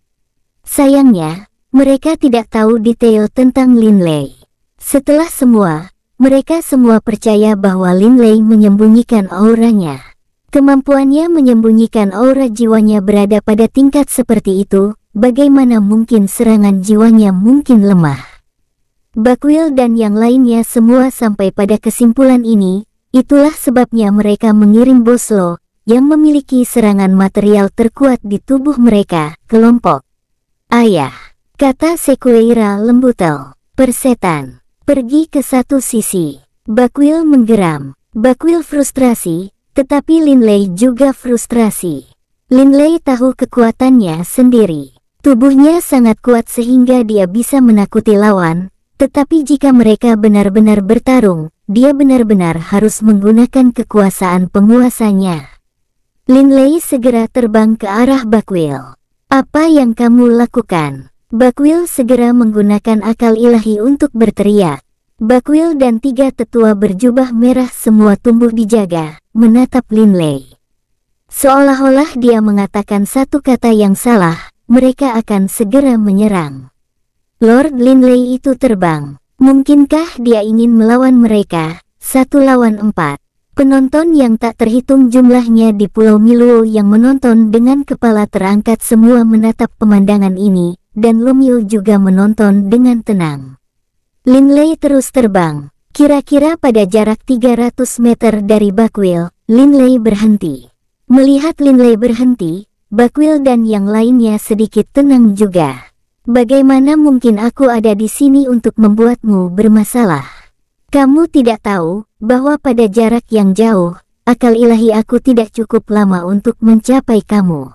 Sayangnya, mereka tidak tahu detail tentang Lin Lei. Setelah semua, mereka semua percaya bahwa Lin Lei menyembunyikan auranya. Kemampuannya menyembunyikan aura jiwanya berada pada tingkat seperti itu, bagaimana mungkin serangan jiwanya mungkin lemah. Bakwil dan yang lainnya semua sampai pada kesimpulan ini, itulah sebabnya mereka mengirim Boslo, yang memiliki serangan material terkuat di tubuh mereka, kelompok. Ayah, kata Sekueira lembutel, persetan, pergi ke satu sisi. Bakwil menggeram, Bakwil frustrasi, tetapi Linley juga frustrasi. Linley tahu kekuatannya sendiri. Tubuhnya sangat kuat sehingga dia bisa menakuti lawan, tetapi jika mereka benar-benar bertarung, dia benar-benar harus menggunakan kekuasaan penguasanya. Lin Lei segera terbang ke arah Bakwil. Apa yang kamu lakukan? Bakwil segera menggunakan akal ilahi untuk berteriak. Bakwil dan tiga tetua berjubah merah semua tumbuh dijaga, menatap Lin Lei. Seolah-olah dia mengatakan satu kata yang salah, mereka akan segera menyerang. Lord Linley itu terbang. Mungkinkah dia ingin melawan mereka? Satu lawan empat. Penonton yang tak terhitung jumlahnya di Pulau Miluo yang menonton dengan kepala terangkat semua menatap pemandangan ini, dan Lumiu juga menonton dengan tenang. Linley terus terbang. Kira-kira pada jarak 300 meter dari Bakwil, Linley berhenti. Melihat Linley berhenti, Bakwil dan yang lainnya sedikit tenang juga. Bagaimana mungkin aku ada di sini untuk membuatmu bermasalah? Kamu tidak tahu bahwa pada jarak yang jauh, akal ilahi aku tidak cukup lama untuk mencapai kamu.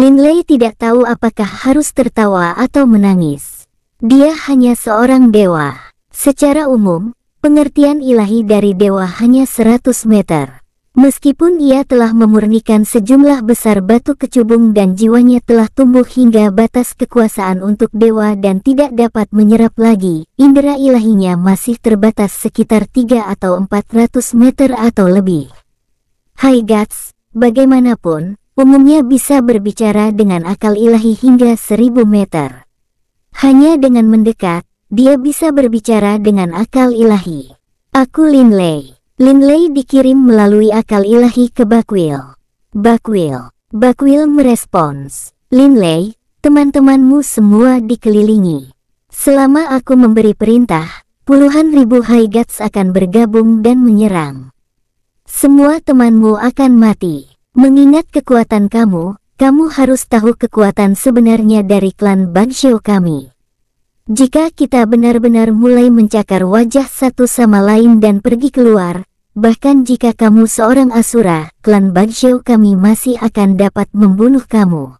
Lin Lei tidak tahu apakah harus tertawa atau menangis. Dia hanya seorang dewa. Secara umum, pengertian ilahi dari dewa hanya 100 meter. Meskipun ia telah memurnikan sejumlah besar batu kecubung dan jiwanya telah tumbuh hingga batas kekuasaan untuk dewa dan tidak dapat menyerap lagi, indera ilahinya masih terbatas sekitar 3 atau 400 meter atau lebih. Hai Guts, bagaimanapun, umumnya bisa berbicara dengan akal ilahi hingga 1000 meter. Hanya dengan mendekat, dia bisa berbicara dengan akal ilahi. Aku Lin Lei. Lin Lei dikirim melalui akal ilahi ke Bakwil. Bakwil. Bakwil merespons. Lin Lei, teman-temanmu semua dikelilingi. Selama aku memberi perintah, puluhan ribu Haigats akan bergabung dan menyerang. Semua temanmu akan mati. Mengingat kekuatan kamu, kamu harus tahu kekuatan sebenarnya dari klan Banshio kami. Jika kita benar-benar mulai mencakar wajah satu sama lain dan pergi keluar, bahkan jika kamu seorang asura, klan Bagshaw kami masih akan dapat membunuh kamu.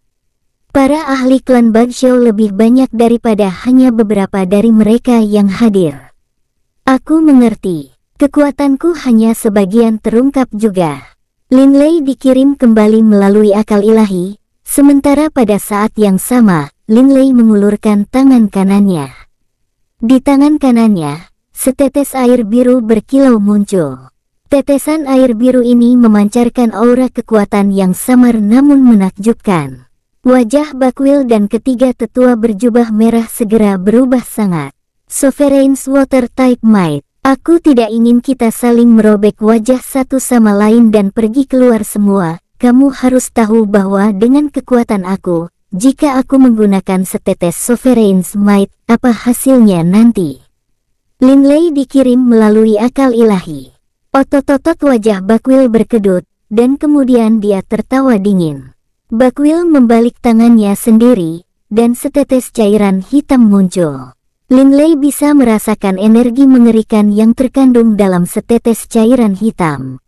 Para ahli klan Bagshaw lebih banyak daripada hanya beberapa dari mereka yang hadir. Aku mengerti, kekuatanku hanya sebagian terungkap juga. Lin Lei dikirim kembali melalui akal ilahi, Sementara pada saat yang sama, Lin Lei mengulurkan tangan kanannya. Di tangan kanannya, setetes air biru berkilau muncul. Tetesan air biru ini memancarkan aura kekuatan yang samar namun menakjubkan. Wajah Bakwil dan ketiga tetua berjubah merah segera berubah sangat. Sovereign's Water Type Might, aku tidak ingin kita saling merobek wajah satu sama lain dan pergi keluar semua, kamu harus tahu bahwa dengan kekuatan aku, jika aku menggunakan setetes Sovereign's Might, apa hasilnya nanti? Lin Lei dikirim melalui akal ilahi. Otot-otot wajah Bakwil berkedut, dan kemudian dia tertawa dingin. Bakwil membalik tangannya sendiri, dan setetes cairan hitam muncul. Lin Lei bisa merasakan energi mengerikan yang terkandung dalam setetes cairan hitam.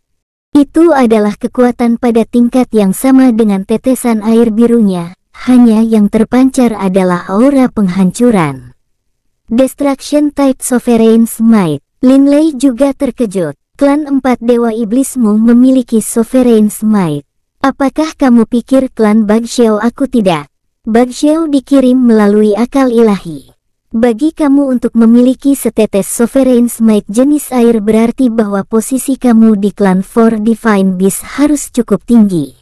Itu adalah kekuatan pada tingkat yang sama dengan tetesan air birunya, hanya yang terpancar adalah aura penghancuran. Destruction Type Sovereign's Might Linlei juga terkejut. Klan empat dewa iblismu memiliki Sovereign's Might. Apakah kamu pikir klan Bagsheo aku tidak? Bagsheo dikirim melalui akal ilahi. Bagi kamu untuk memiliki setetes Sovereign Smite jenis air berarti bahwa posisi kamu di klan Four Divine Beast harus cukup tinggi.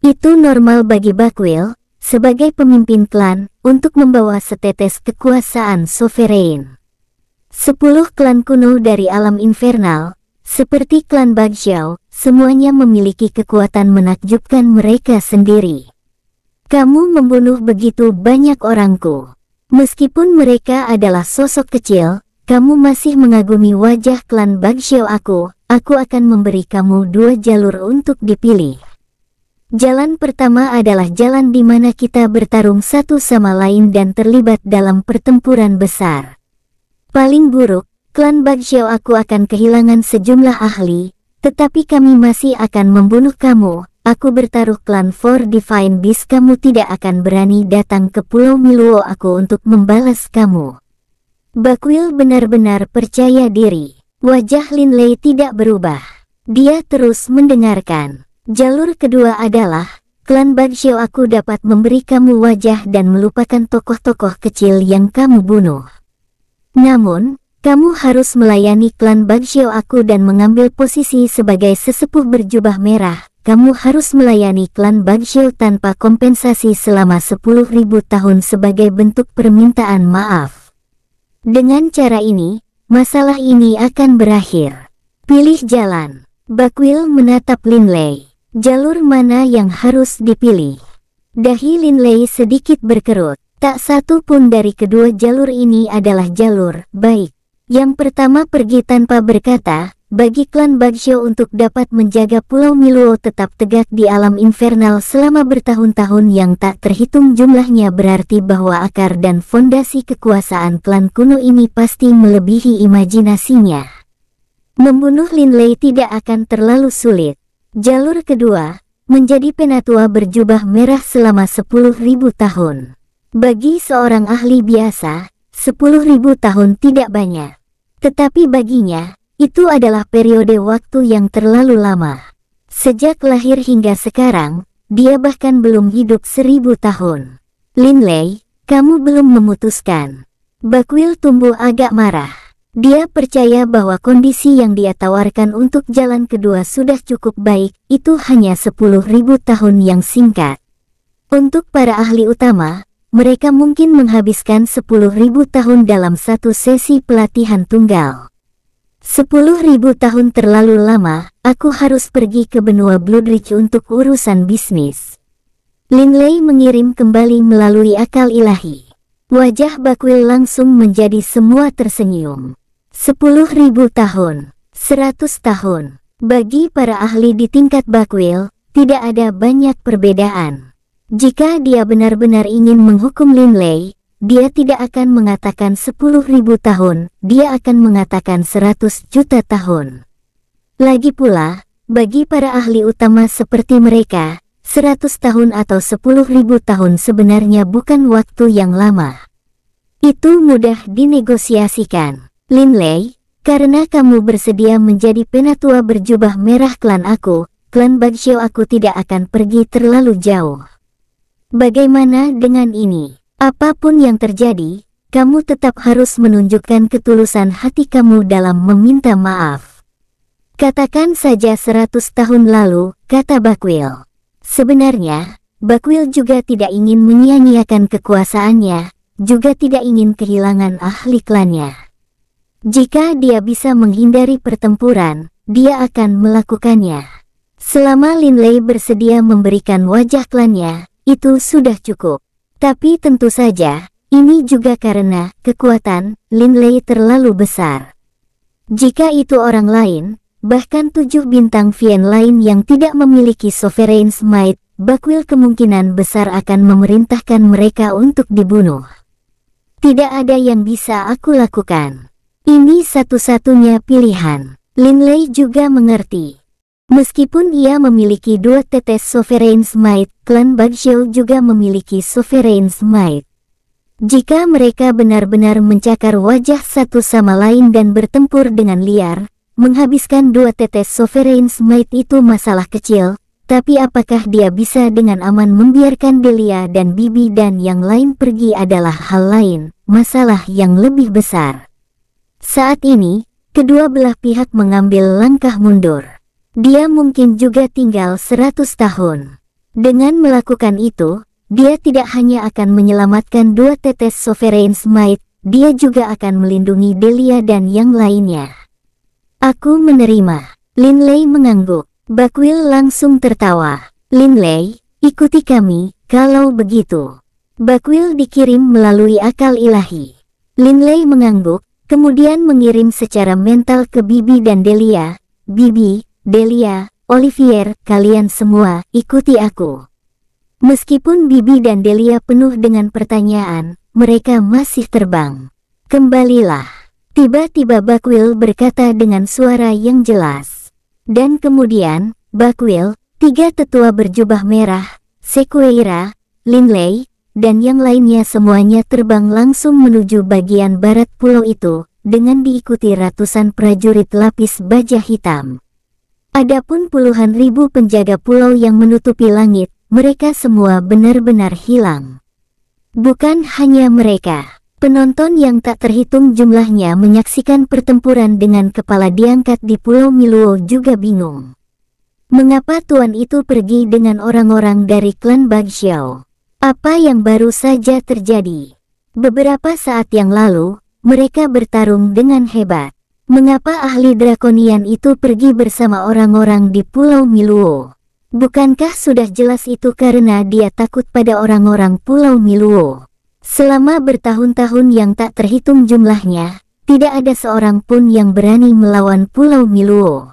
Itu normal bagi Bakwil, sebagai pemimpin klan, untuk membawa setetes kekuasaan Sovereign. Sepuluh klan kuno dari alam infernal, seperti klan Bagxiao, semuanya memiliki kekuatan menakjubkan mereka sendiri. Kamu membunuh begitu banyak orangku. Meskipun mereka adalah sosok kecil, kamu masih mengagumi wajah klan Bagshio aku, aku akan memberi kamu dua jalur untuk dipilih. Jalan pertama adalah jalan di mana kita bertarung satu sama lain dan terlibat dalam pertempuran besar. Paling buruk, klan Bagshio aku akan kehilangan sejumlah ahli, tetapi kami masih akan membunuh kamu, Aku bertaruh klan For Divine Beast kamu tidak akan berani datang ke Pulau Miluo aku untuk membalas kamu. Bakwil benar-benar percaya diri. Wajah Lin Lei tidak berubah. Dia terus mendengarkan. Jalur kedua adalah, klan Xiao aku dapat memberi kamu wajah dan melupakan tokoh-tokoh kecil yang kamu bunuh. Namun, kamu harus melayani klan Xiao aku dan mengambil posisi sebagai sesepuh berjubah merah kamu harus melayani klan Banshil tanpa kompensasi selama 10.000 tahun sebagai bentuk permintaan maaf. Dengan cara ini, masalah ini akan berakhir. Pilih jalan. Bakwil menatap Linlei. Jalur mana yang harus dipilih? Dahi Linlei sedikit berkerut. Tak satu pun dari kedua jalur ini adalah jalur baik. Yang pertama pergi tanpa berkata, bagi klan Bagsho untuk dapat menjaga Pulau Miluo tetap tegak di alam infernal selama bertahun-tahun yang tak terhitung jumlahnya berarti bahwa akar dan fondasi kekuasaan klan kuno ini pasti melebihi imajinasinya. Membunuh Lin Lei tidak akan terlalu sulit. Jalur kedua, menjadi penatua berjubah merah selama 10.000 tahun. Bagi seorang ahli biasa, 10.000 tahun tidak banyak. Tetapi baginya, itu adalah periode waktu yang terlalu lama. Sejak lahir hingga sekarang, dia bahkan belum hidup seribu tahun. Lin Lei, kamu belum memutuskan. Bakwil tumbuh agak marah. Dia percaya bahwa kondisi yang dia tawarkan untuk jalan kedua sudah cukup baik, itu hanya sepuluh ribu tahun yang singkat. Untuk para ahli utama, mereka mungkin menghabiskan sepuluh ribu tahun dalam satu sesi pelatihan tunggal. Sepuluh ribu tahun terlalu lama, aku harus pergi ke benua Bloodridge untuk urusan bisnis. Linley mengirim kembali melalui akal ilahi. Wajah Bakwil langsung menjadi semua tersenyum. Sepuluh ribu tahun, seratus tahun. Bagi para ahli di tingkat Bakwil, tidak ada banyak perbedaan. Jika dia benar-benar ingin menghukum Linley, dia tidak akan mengatakan sepuluh ribu tahun, dia akan mengatakan seratus juta tahun. Lagi pula, bagi para ahli utama seperti mereka, seratus tahun atau sepuluh ribu tahun sebenarnya bukan waktu yang lama. Itu mudah dinegosiasikan. Lin Lei. karena kamu bersedia menjadi penatua berjubah merah klan aku, klan Bagshio aku tidak akan pergi terlalu jauh. Bagaimana dengan ini? Apapun yang terjadi, kamu tetap harus menunjukkan ketulusan hati kamu dalam meminta maaf. Katakan saja seratus tahun lalu, kata Bakwil. Sebenarnya, Bakwil juga tidak ingin menyia-nyiakan kekuasaannya, juga tidak ingin kehilangan ahli klannya. Jika dia bisa menghindari pertempuran, dia akan melakukannya. Selama Lin Lei bersedia memberikan wajah klannya, itu sudah cukup. Tapi tentu saja, ini juga karena kekuatan Linley terlalu besar. Jika itu orang lain, bahkan tujuh bintang Vien lain yang tidak memiliki Sovereign Smite, Bakwil kemungkinan besar akan memerintahkan mereka untuk dibunuh. Tidak ada yang bisa aku lakukan. Ini satu-satunya pilihan. Linley juga mengerti Meskipun ia memiliki dua tetes Sovereign Might, klan Bagshaw juga memiliki Sovereign Might. Jika mereka benar-benar mencakar wajah satu sama lain dan bertempur dengan liar, menghabiskan dua tetes Sovereign Might itu masalah kecil, tapi apakah dia bisa dengan aman membiarkan Delia dan Bibi dan yang lain pergi adalah hal lain, masalah yang lebih besar. Saat ini, kedua belah pihak mengambil langkah mundur. Dia mungkin juga tinggal 100 tahun. Dengan melakukan itu, dia tidak hanya akan menyelamatkan dua tetes Sovereign Smite, dia juga akan melindungi Delia dan yang lainnya. Aku menerima. Lin Lei mengangguk. Bakwil langsung tertawa. Lin Lei, ikuti kami, kalau begitu. Bakwil dikirim melalui akal ilahi. Lin Lei mengangguk, kemudian mengirim secara mental ke Bibi dan Delia. Bibi, Delia, Olivier, kalian semua, ikuti aku. Meskipun Bibi dan Delia penuh dengan pertanyaan, mereka masih terbang. Kembalilah. Tiba-tiba Bakwil berkata dengan suara yang jelas. Dan kemudian, Bakwil, tiga tetua berjubah merah, Sekueira, Linley, dan yang lainnya semuanya terbang langsung menuju bagian barat pulau itu, dengan diikuti ratusan prajurit lapis baja hitam. Adapun puluhan ribu penjaga pulau yang menutupi langit, mereka semua benar-benar hilang. Bukan hanya mereka, penonton yang tak terhitung jumlahnya menyaksikan pertempuran dengan kepala diangkat di Pulau Miluo juga bingung. Mengapa tuan itu pergi dengan orang-orang dari klan Xiao? Apa yang baru saja terjadi? Beberapa saat yang lalu, mereka bertarung dengan hebat. Mengapa ahli drakonian itu pergi bersama orang-orang di Pulau Miluo? Bukankah sudah jelas itu karena dia takut pada orang-orang Pulau Miluo? Selama bertahun-tahun yang tak terhitung jumlahnya, tidak ada seorang pun yang berani melawan Pulau Miluo.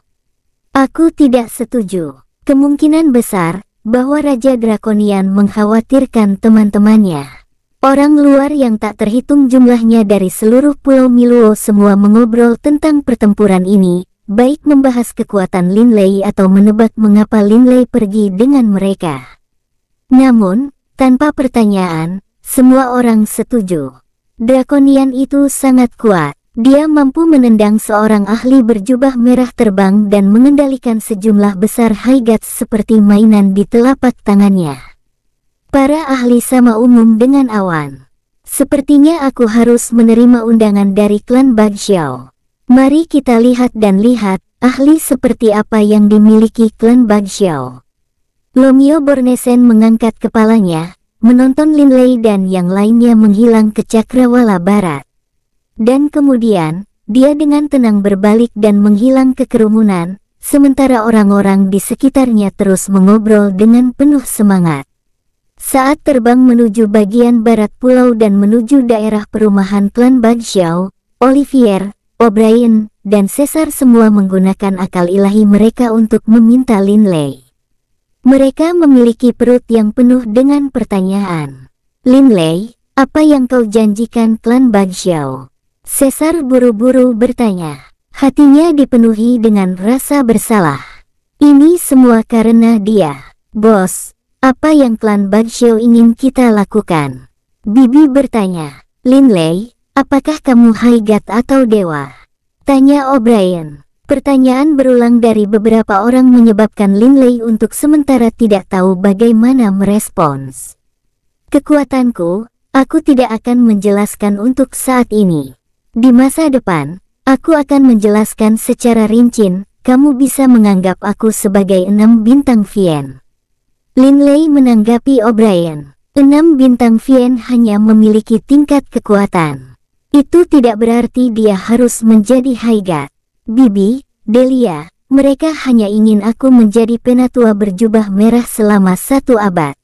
Aku tidak setuju. Kemungkinan besar bahwa Raja Drakonian mengkhawatirkan teman-temannya. Orang luar yang tak terhitung jumlahnya dari seluruh pulau Miluo semua mengobrol tentang pertempuran ini, baik membahas kekuatan Lin Lei atau menebak mengapa Lin Lei pergi dengan mereka. Namun, tanpa pertanyaan, semua orang setuju. Drakonian itu sangat kuat. Dia mampu menendang seorang ahli berjubah merah terbang dan mengendalikan sejumlah besar Haigats seperti mainan di telapak tangannya. Para ahli sama umum dengan Awan. Sepertinya aku harus menerima undangan dari klan Xiao. Mari kita lihat dan lihat, ahli seperti apa yang dimiliki klan Xiao. Lomio Bornesen mengangkat kepalanya, menonton Lin Lei dan yang lainnya menghilang ke Cakrawala Barat. Dan kemudian, dia dengan tenang berbalik dan menghilang ke kerumunan, sementara orang-orang di sekitarnya terus mengobrol dengan penuh semangat. Saat terbang menuju bagian barat pulau dan menuju daerah perumahan Klan Bagxiao, Olivier, O'Brien, dan Cesar semua menggunakan akal ilahi mereka untuk meminta Lin Lei. Mereka memiliki perut yang penuh dengan pertanyaan. Lin Lei, apa yang kau janjikan Klan Bagxiao? Cesar buru-buru bertanya. Hatinya dipenuhi dengan rasa bersalah. Ini semua karena dia. Bos, apa yang klan Banxiu ingin kita lakukan? Bibi bertanya. Lin Lei, apakah kamu Haigat atau Dewa? Tanya O'Brien. Pertanyaan berulang dari beberapa orang menyebabkan Lin Lei untuk sementara tidak tahu bagaimana merespons. Kekuatanku, aku tidak akan menjelaskan untuk saat ini. Di masa depan, aku akan menjelaskan secara rinci. kamu bisa menganggap aku sebagai enam bintang Vien. Lin Lei menanggapi O'Brien. Enam bintang Vien hanya memiliki tingkat kekuatan. Itu tidak berarti dia harus menjadi Haigat. Bibi, Delia, mereka hanya ingin aku menjadi penatua berjubah merah selama satu abad.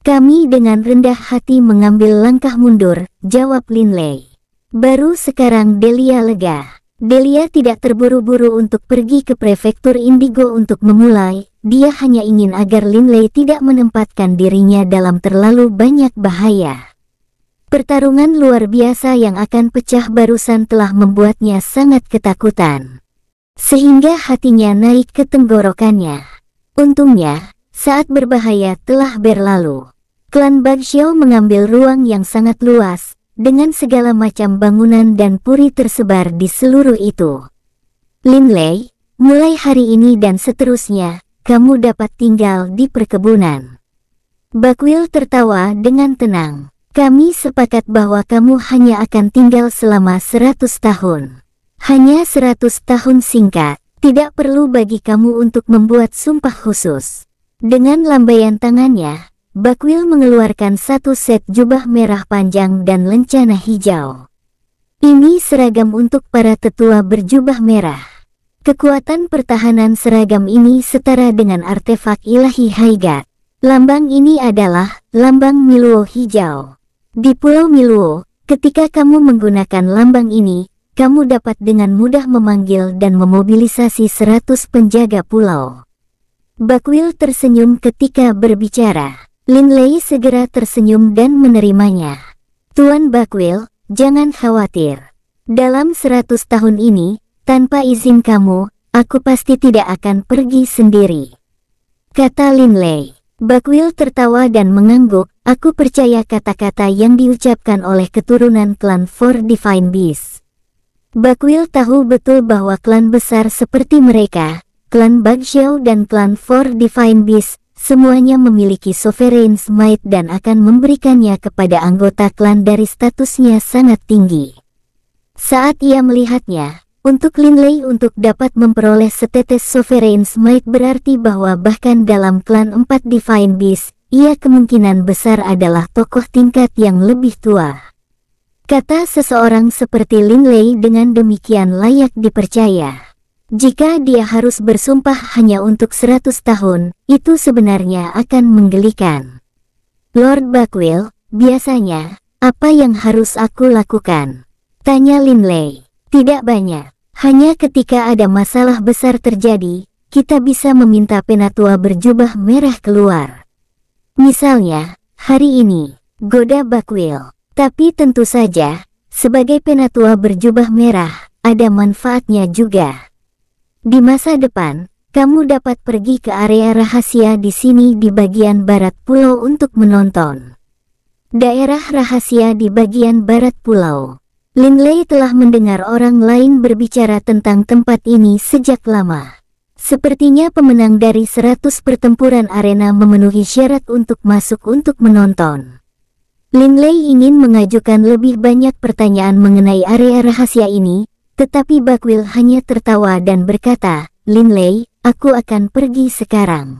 Kami dengan rendah hati mengambil langkah mundur, jawab Lin Lei. Baru sekarang Delia lega. Delia tidak terburu-buru untuk pergi ke prefektur Indigo untuk memulai, dia hanya ingin agar Lin Lei tidak menempatkan dirinya dalam terlalu banyak bahaya. Pertarungan luar biasa yang akan pecah barusan telah membuatnya sangat ketakutan. Sehingga hatinya naik ke tenggorokannya. Untungnya, saat berbahaya telah berlalu. Klan Xiao mengambil ruang yang sangat luas, dengan segala macam bangunan dan puri tersebar di seluruh itu. Lin Lei, mulai hari ini dan seterusnya, kamu dapat tinggal di perkebunan. Bakwil tertawa dengan tenang. Kami sepakat bahwa kamu hanya akan tinggal selama seratus tahun. Hanya seratus tahun singkat, tidak perlu bagi kamu untuk membuat sumpah khusus. Dengan lambaian tangannya, Bakwil mengeluarkan satu set jubah merah panjang dan lencana hijau. Ini seragam untuk para tetua berjubah merah. Kekuatan pertahanan seragam ini setara dengan artefak ilahi Haigat. Lambang ini adalah lambang Miluo hijau. Di Pulau Miluo, ketika kamu menggunakan lambang ini, kamu dapat dengan mudah memanggil dan memobilisasi seratus penjaga pulau. Bakwil tersenyum ketika berbicara. Lin Lei segera tersenyum dan menerimanya. Tuan Bakwil, jangan khawatir. Dalam seratus tahun ini, tanpa izin kamu, aku pasti tidak akan pergi sendiri. Kata Lin Lei. Bakwil tertawa dan mengangguk, aku percaya kata-kata yang diucapkan oleh keturunan klan Four Divine Beasts. Bakwil tahu betul bahwa klan besar seperti mereka, klan Bagshell dan klan Four Divine Beasts, semuanya memiliki sovereign might dan akan memberikannya kepada anggota klan dari statusnya sangat tinggi. Saat ia melihatnya, untuk Lin Lei untuk dapat memperoleh setetes Sovereigns Smite berarti bahwa bahkan dalam klan 4 Divine Beast, ia kemungkinan besar adalah tokoh tingkat yang lebih tua. Kata seseorang seperti Lin Lei dengan demikian layak dipercaya. Jika dia harus bersumpah hanya untuk 100 tahun, itu sebenarnya akan menggelikan. Lord Buckwell, biasanya, apa yang harus aku lakukan? Tanya Lin Lei Tidak banyak. Hanya ketika ada masalah besar terjadi, kita bisa meminta penatua berjubah merah keluar. Misalnya, hari ini, goda Bakwil. Tapi tentu saja, sebagai penatua berjubah merah, ada manfaatnya juga. Di masa depan, kamu dapat pergi ke area rahasia di sini di bagian barat pulau untuk menonton. Daerah rahasia di bagian barat pulau. Lin Lei telah mendengar orang lain berbicara tentang tempat ini sejak lama. Sepertinya pemenang dari 100 pertempuran arena memenuhi syarat untuk masuk untuk menonton. Lin Lei ingin mengajukan lebih banyak pertanyaan mengenai area rahasia ini, tetapi Bakwil hanya tertawa dan berkata, Lin Lei, aku akan pergi sekarang.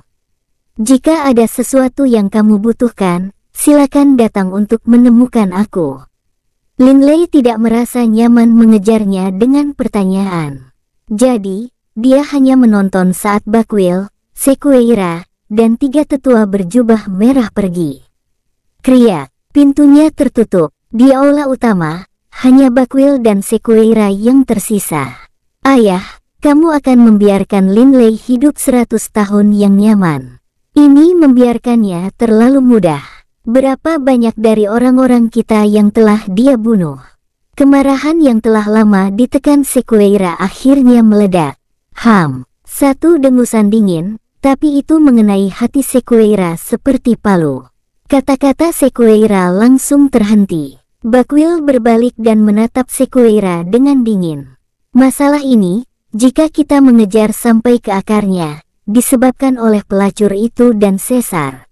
Jika ada sesuatu yang kamu butuhkan, silakan datang untuk menemukan aku. Linley tidak merasa nyaman mengejarnya dengan pertanyaan. Jadi, dia hanya menonton saat Bakwil, Sekueira, dan tiga tetua berjubah merah pergi. Kriak, pintunya tertutup. Di aula utama, hanya Bakwil dan Sekueira yang tersisa. Ayah, kamu akan membiarkan Linley hidup seratus tahun yang nyaman. Ini membiarkannya terlalu mudah. Berapa banyak dari orang-orang kita yang telah dia bunuh? Kemarahan yang telah lama ditekan Sekueira akhirnya meledak. Ham, satu dengusan dingin, tapi itu mengenai hati Sekueira seperti palu. Kata-kata Sekueira langsung terhenti. Bakwil berbalik dan menatap Sekueira dengan dingin. Masalah ini, jika kita mengejar sampai ke akarnya, disebabkan oleh pelacur itu dan sesar.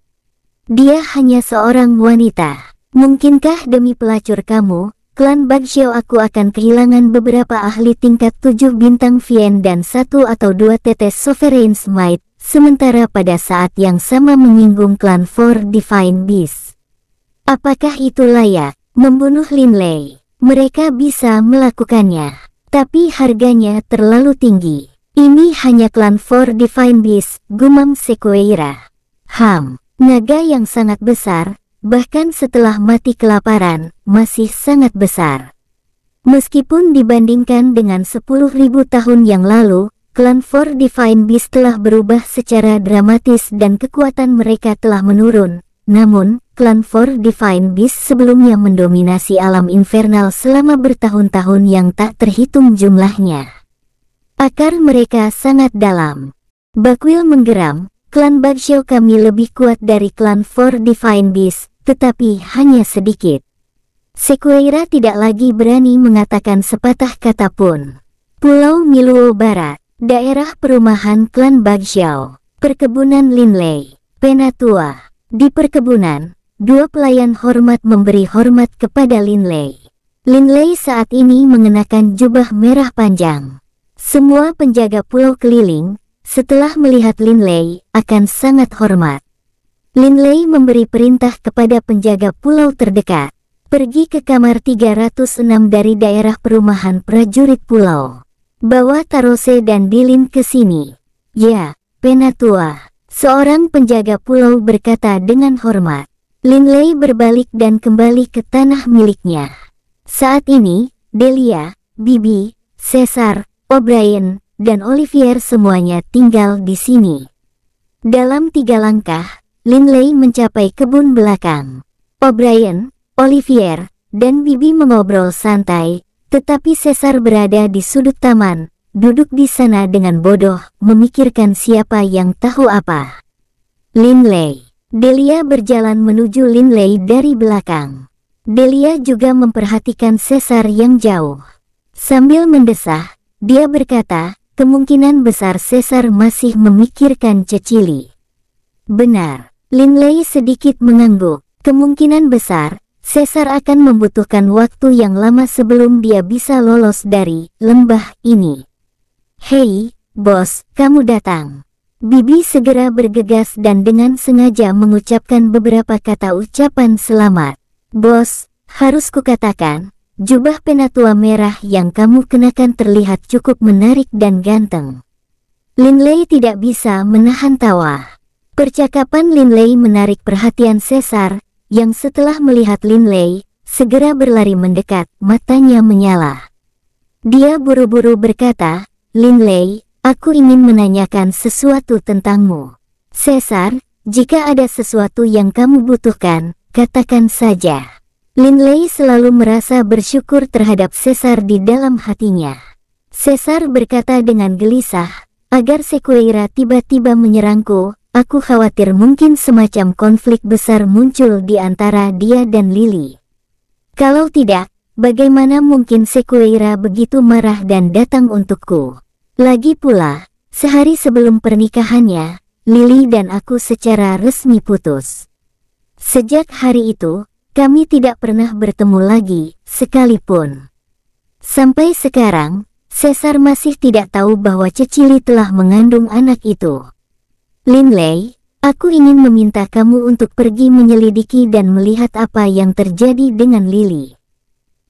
Dia hanya seorang wanita. Mungkinkah demi pelacur kamu, klan Bagshio aku akan kehilangan beberapa ahli tingkat tujuh bintang Vien dan satu atau dua tetes Sovereign Smite, sementara pada saat yang sama menyinggung klan Four Divine Beast. Apakah itu layak? Membunuh Lin Lei. Mereka bisa melakukannya. Tapi harganya terlalu tinggi. Ini hanya klan Four Divine Beast, gumam Sequeira. Ham. Naga yang sangat besar, bahkan setelah mati kelaparan, masih sangat besar. Meskipun dibandingkan dengan 10.000 tahun yang lalu, klan Four Divine Beast telah berubah secara dramatis dan kekuatan mereka telah menurun. Namun, klan Four Divine Beast sebelumnya mendominasi alam infernal selama bertahun-tahun yang tak terhitung jumlahnya. Akar mereka sangat dalam. Bakwil menggeram, Klan Bagshio kami lebih kuat dari klan Four Divine Beast, tetapi hanya sedikit. Sekuera tidak lagi berani mengatakan sepatah kata pun. Pulau Miluo Barat, daerah perumahan klan Bagshio, perkebunan Linlei, Penatua. Di perkebunan, dua pelayan hormat memberi hormat kepada Linlei. Linlei saat ini mengenakan jubah merah panjang. Semua penjaga pulau keliling, setelah melihat Lin Lei, akan sangat hormat. Lin Lei memberi perintah kepada penjaga pulau terdekat. Pergi ke kamar 306 dari daerah perumahan prajurit pulau. Bawa Tarose dan Dilin ke sini. Ya, Penatua. Seorang penjaga pulau berkata dengan hormat. Lin Lei berbalik dan kembali ke tanah miliknya. Saat ini, Delia, Bibi, Cesar, O'Brien, dan Olivier semuanya tinggal di sini. Dalam tiga langkah, Linley mencapai kebun belakang. O'Brien, Olivier, dan Bibi mengobrol santai, tetapi Cesar berada di sudut taman, duduk di sana dengan bodoh, memikirkan siapa yang tahu apa. Linley. Delia berjalan menuju Linley dari belakang. Delia juga memperhatikan Cesar yang jauh. Sambil mendesah, dia berkata, kemungkinan besar Caesar masih memikirkan Cecili. Benar, Lin Lei sedikit mengangguk. Kemungkinan besar, Caesar akan membutuhkan waktu yang lama sebelum dia bisa lolos dari lembah ini. Hei, bos, kamu datang. Bibi segera bergegas dan dengan sengaja mengucapkan beberapa kata ucapan selamat. Bos, harus kukatakan, Jubah penatua merah yang kamu kenakan terlihat cukup menarik dan ganteng. Lin Lei tidak bisa menahan tawa. Percakapan Lin Lei menarik perhatian Cesar, yang setelah melihat Lin Lei segera berlari mendekat, matanya menyala. Dia buru-buru berkata, Lin Lei, aku ingin menanyakan sesuatu tentangmu. Cesar, jika ada sesuatu yang kamu butuhkan, katakan saja. Lin Lei selalu merasa bersyukur terhadap Cesar di dalam hatinya. Cesar berkata dengan gelisah, agar Sekueira tiba-tiba menyerangku, aku khawatir mungkin semacam konflik besar muncul di antara dia dan Lily. Kalau tidak, bagaimana mungkin Sekueira begitu marah dan datang untukku? Lagi pula, sehari sebelum pernikahannya, Lily dan aku secara resmi putus. Sejak hari itu, kami tidak pernah bertemu lagi, sekalipun. Sampai sekarang, Cesar masih tidak tahu bahwa Cecili telah mengandung anak itu. Linley, aku ingin meminta kamu untuk pergi menyelidiki dan melihat apa yang terjadi dengan Lily.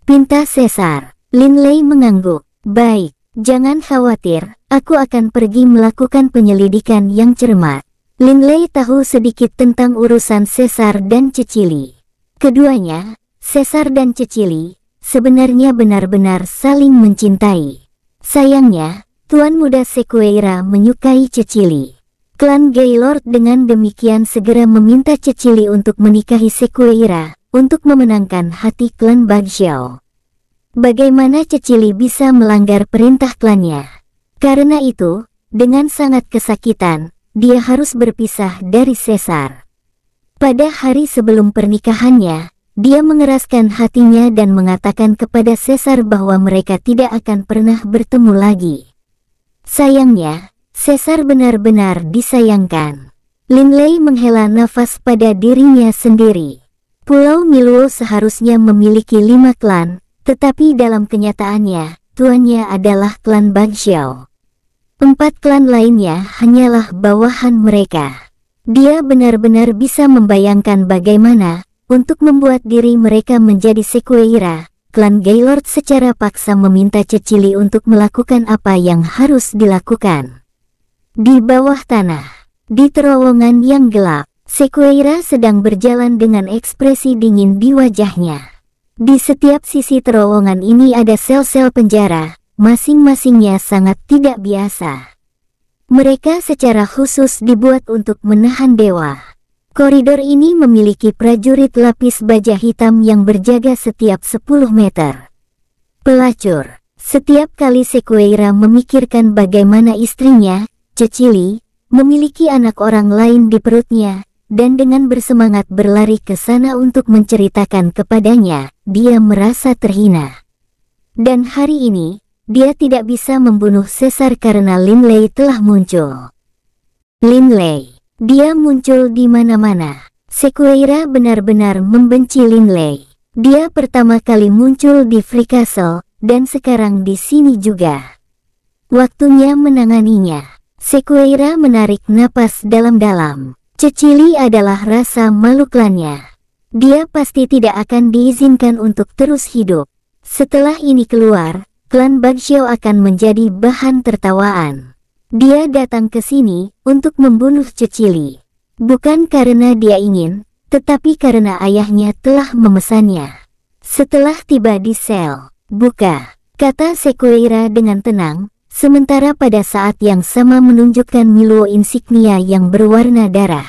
Pinta Cesar, Linley mengangguk. Baik, jangan khawatir, aku akan pergi melakukan penyelidikan yang cermat. Linley tahu sedikit tentang urusan Cesar dan Cecili. Keduanya, Cesar dan Cecili, sebenarnya benar-benar saling mencintai. Sayangnya, Tuan Muda Sequeira menyukai Cecili. Klan Gaylord dengan demikian segera meminta Cecili untuk menikahi Sequeira untuk memenangkan hati klan Bagshaw. Bagaimana Cecili bisa melanggar perintah klannya? Karena itu, dengan sangat kesakitan, dia harus berpisah dari Cesar. Pada hari sebelum pernikahannya, dia mengeraskan hatinya dan mengatakan kepada Cesar bahwa mereka tidak akan pernah bertemu lagi. Sayangnya, Cesar benar-benar disayangkan. Linley menghela nafas pada dirinya sendiri. Pulau Miluo seharusnya memiliki lima klan, tetapi dalam kenyataannya, tuannya adalah klan Banxiao. Empat klan lainnya hanyalah bawahan mereka. Dia benar-benar bisa membayangkan bagaimana untuk membuat diri mereka menjadi sekueira. Klan Gaylord secara paksa meminta Cecili untuk melakukan apa yang harus dilakukan. Di bawah tanah, di terowongan yang gelap, Sequeira sedang berjalan dengan ekspresi dingin di wajahnya. Di setiap sisi terowongan ini ada sel-sel penjara, masing-masingnya sangat tidak biasa. Mereka secara khusus dibuat untuk menahan dewa. Koridor ini memiliki prajurit lapis baja hitam yang berjaga setiap 10 meter. Pelacur, setiap kali Sekueira memikirkan bagaimana istrinya, Cecili, memiliki anak orang lain di perutnya, dan dengan bersemangat berlari ke sana untuk menceritakan kepadanya, dia merasa terhina. Dan hari ini, dia tidak bisa membunuh Caesar karena Lin Lei telah muncul. Lin Lei, dia muncul di mana-mana. Sekueira benar-benar membenci Lin Lei. Dia pertama kali muncul di Free Castle, dan sekarang di sini juga. Waktunya menanganinya. Sekueira menarik napas dalam-dalam. Cecili adalah rasa maluklannya. Dia pasti tidak akan diizinkan untuk terus hidup. Setelah ini keluar, klan Bagxiao akan menjadi bahan tertawaan. Dia datang ke sini untuk membunuh Cecili. Bukan karena dia ingin, tetapi karena ayahnya telah memesannya. Setelah tiba di sel, buka, kata Sekuira dengan tenang, sementara pada saat yang sama menunjukkan Milo insignia yang berwarna darah.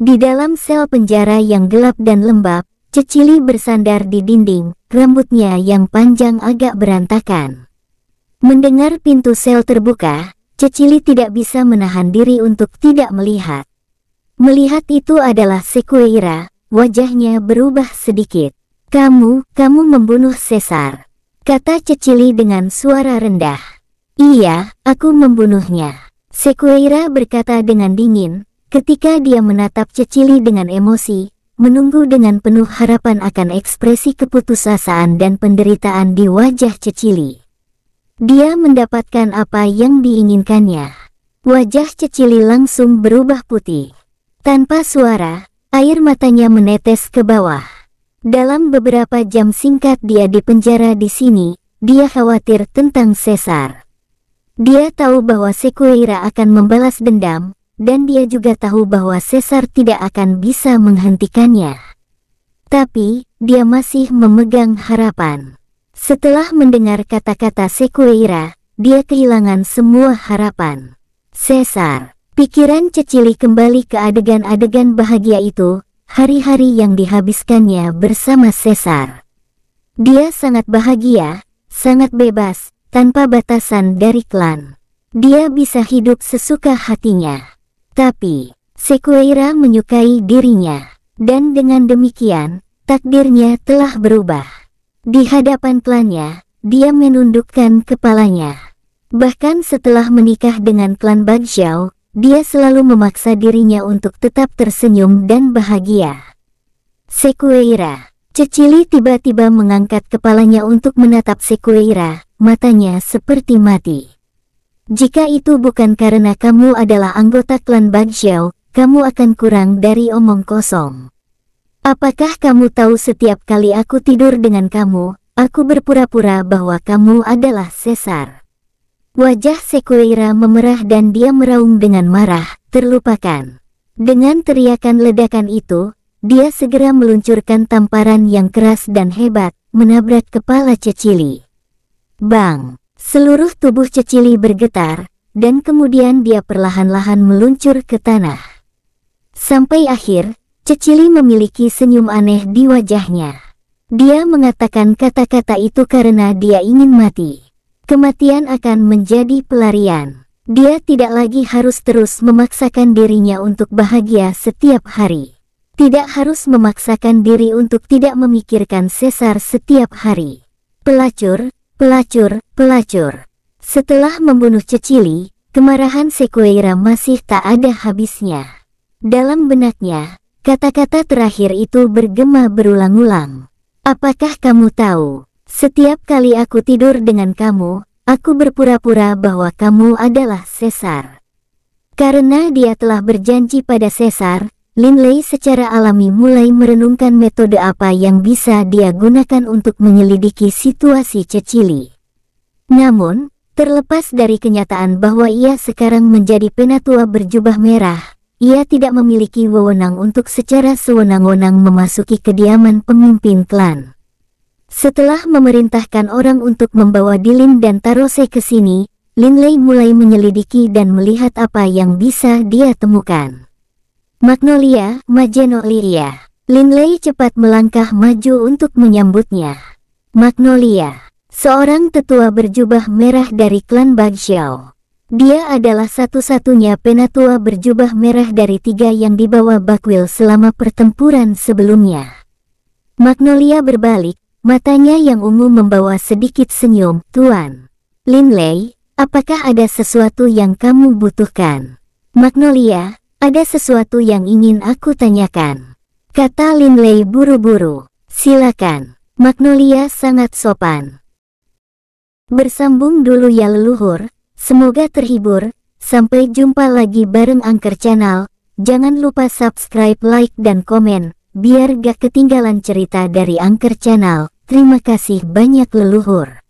Di dalam sel penjara yang gelap dan lembab, Cecili bersandar di dinding, rambutnya yang panjang agak berantakan. Mendengar pintu sel terbuka, Cecili tidak bisa menahan diri untuk tidak melihat. Melihat itu adalah Sequeira, wajahnya berubah sedikit. Kamu, kamu membunuh Cesar. Kata Cecili dengan suara rendah. Iya, aku membunuhnya. Sequeira berkata dengan dingin, ketika dia menatap Cecili dengan emosi, menunggu dengan penuh harapan akan ekspresi keputusasaan dan penderitaan di wajah Cecili. Dia mendapatkan apa yang diinginkannya. Wajah Cecili langsung berubah putih. Tanpa suara, air matanya menetes ke bawah. Dalam beberapa jam singkat dia dipenjara di sini, dia khawatir tentang Cesar. Dia tahu bahwa Sekuira akan membalas dendam, dan dia juga tahu bahwa Caesar tidak akan bisa menghentikannya. Tapi, dia masih memegang harapan. Setelah mendengar kata-kata Sekueira, dia kehilangan semua harapan. Caesar, pikiran Cecili kembali ke adegan-adegan bahagia itu, hari-hari yang dihabiskannya bersama Caesar. Dia sangat bahagia, sangat bebas, tanpa batasan dari klan. Dia bisa hidup sesuka hatinya. Tapi, Sekueira menyukai dirinya, dan dengan demikian, takdirnya telah berubah. Di hadapan klannya, dia menundukkan kepalanya. Bahkan setelah menikah dengan klan Bagxiao, dia selalu memaksa dirinya untuk tetap tersenyum dan bahagia. Sekueira, Cecili tiba-tiba mengangkat kepalanya untuk menatap Sekueira, matanya seperti mati. Jika itu bukan karena kamu adalah anggota klan Bagxiao, kamu akan kurang dari omong kosong. Apakah kamu tahu setiap kali aku tidur dengan kamu, aku berpura-pura bahwa kamu adalah sesar? Wajah Sekueira memerah dan dia meraung dengan marah, terlupakan. Dengan teriakan ledakan itu, dia segera meluncurkan tamparan yang keras dan hebat, menabrak kepala Cecili. Bang! Seluruh tubuh Cecili bergetar, dan kemudian dia perlahan-lahan meluncur ke tanah. Sampai akhir, Cecili memiliki senyum aneh di wajahnya. Dia mengatakan kata-kata itu karena dia ingin mati. Kematian akan menjadi pelarian. Dia tidak lagi harus terus memaksakan dirinya untuk bahagia setiap hari. Tidak harus memaksakan diri untuk tidak memikirkan sesar setiap hari. Pelacur, Pelacur, pelacur. Setelah membunuh Cecili, kemarahan Sequeira masih tak ada habisnya. Dalam benaknya, kata-kata terakhir itu bergema berulang-ulang. Apakah kamu tahu, setiap kali aku tidur dengan kamu, aku berpura-pura bahwa kamu adalah Cesar. Karena dia telah berjanji pada Cesar. Lin Lei secara alami mulai merenungkan metode apa yang bisa dia gunakan untuk menyelidiki situasi Cecili. Namun, terlepas dari kenyataan bahwa ia sekarang menjadi penatua berjubah merah, ia tidak memiliki wewenang untuk secara sewenang-wenang memasuki kediaman pemimpin klan. Setelah memerintahkan orang untuk membawa Dilin dan Tarose ke sini, Lin Lei mulai menyelidiki dan melihat apa yang bisa dia temukan. Magnolia, Magenolia. Linley cepat melangkah maju untuk menyambutnya. Magnolia, seorang tetua berjubah merah dari klan Bagshaw. Dia adalah satu-satunya penatua berjubah merah dari tiga yang dibawa Bakwil selama pertempuran sebelumnya. Magnolia berbalik, matanya yang ungu membawa sedikit senyum, Tuan. Linley, apakah ada sesuatu yang kamu butuhkan? Magnolia, ada sesuatu yang ingin aku tanyakan. Kata Linley buru-buru. Silakan. Magnolia sangat sopan. Bersambung dulu ya leluhur, semoga terhibur. Sampai jumpa lagi bareng Angker Channel. Jangan lupa subscribe, like, dan komen, biar gak ketinggalan cerita dari Angker Channel. Terima kasih banyak leluhur.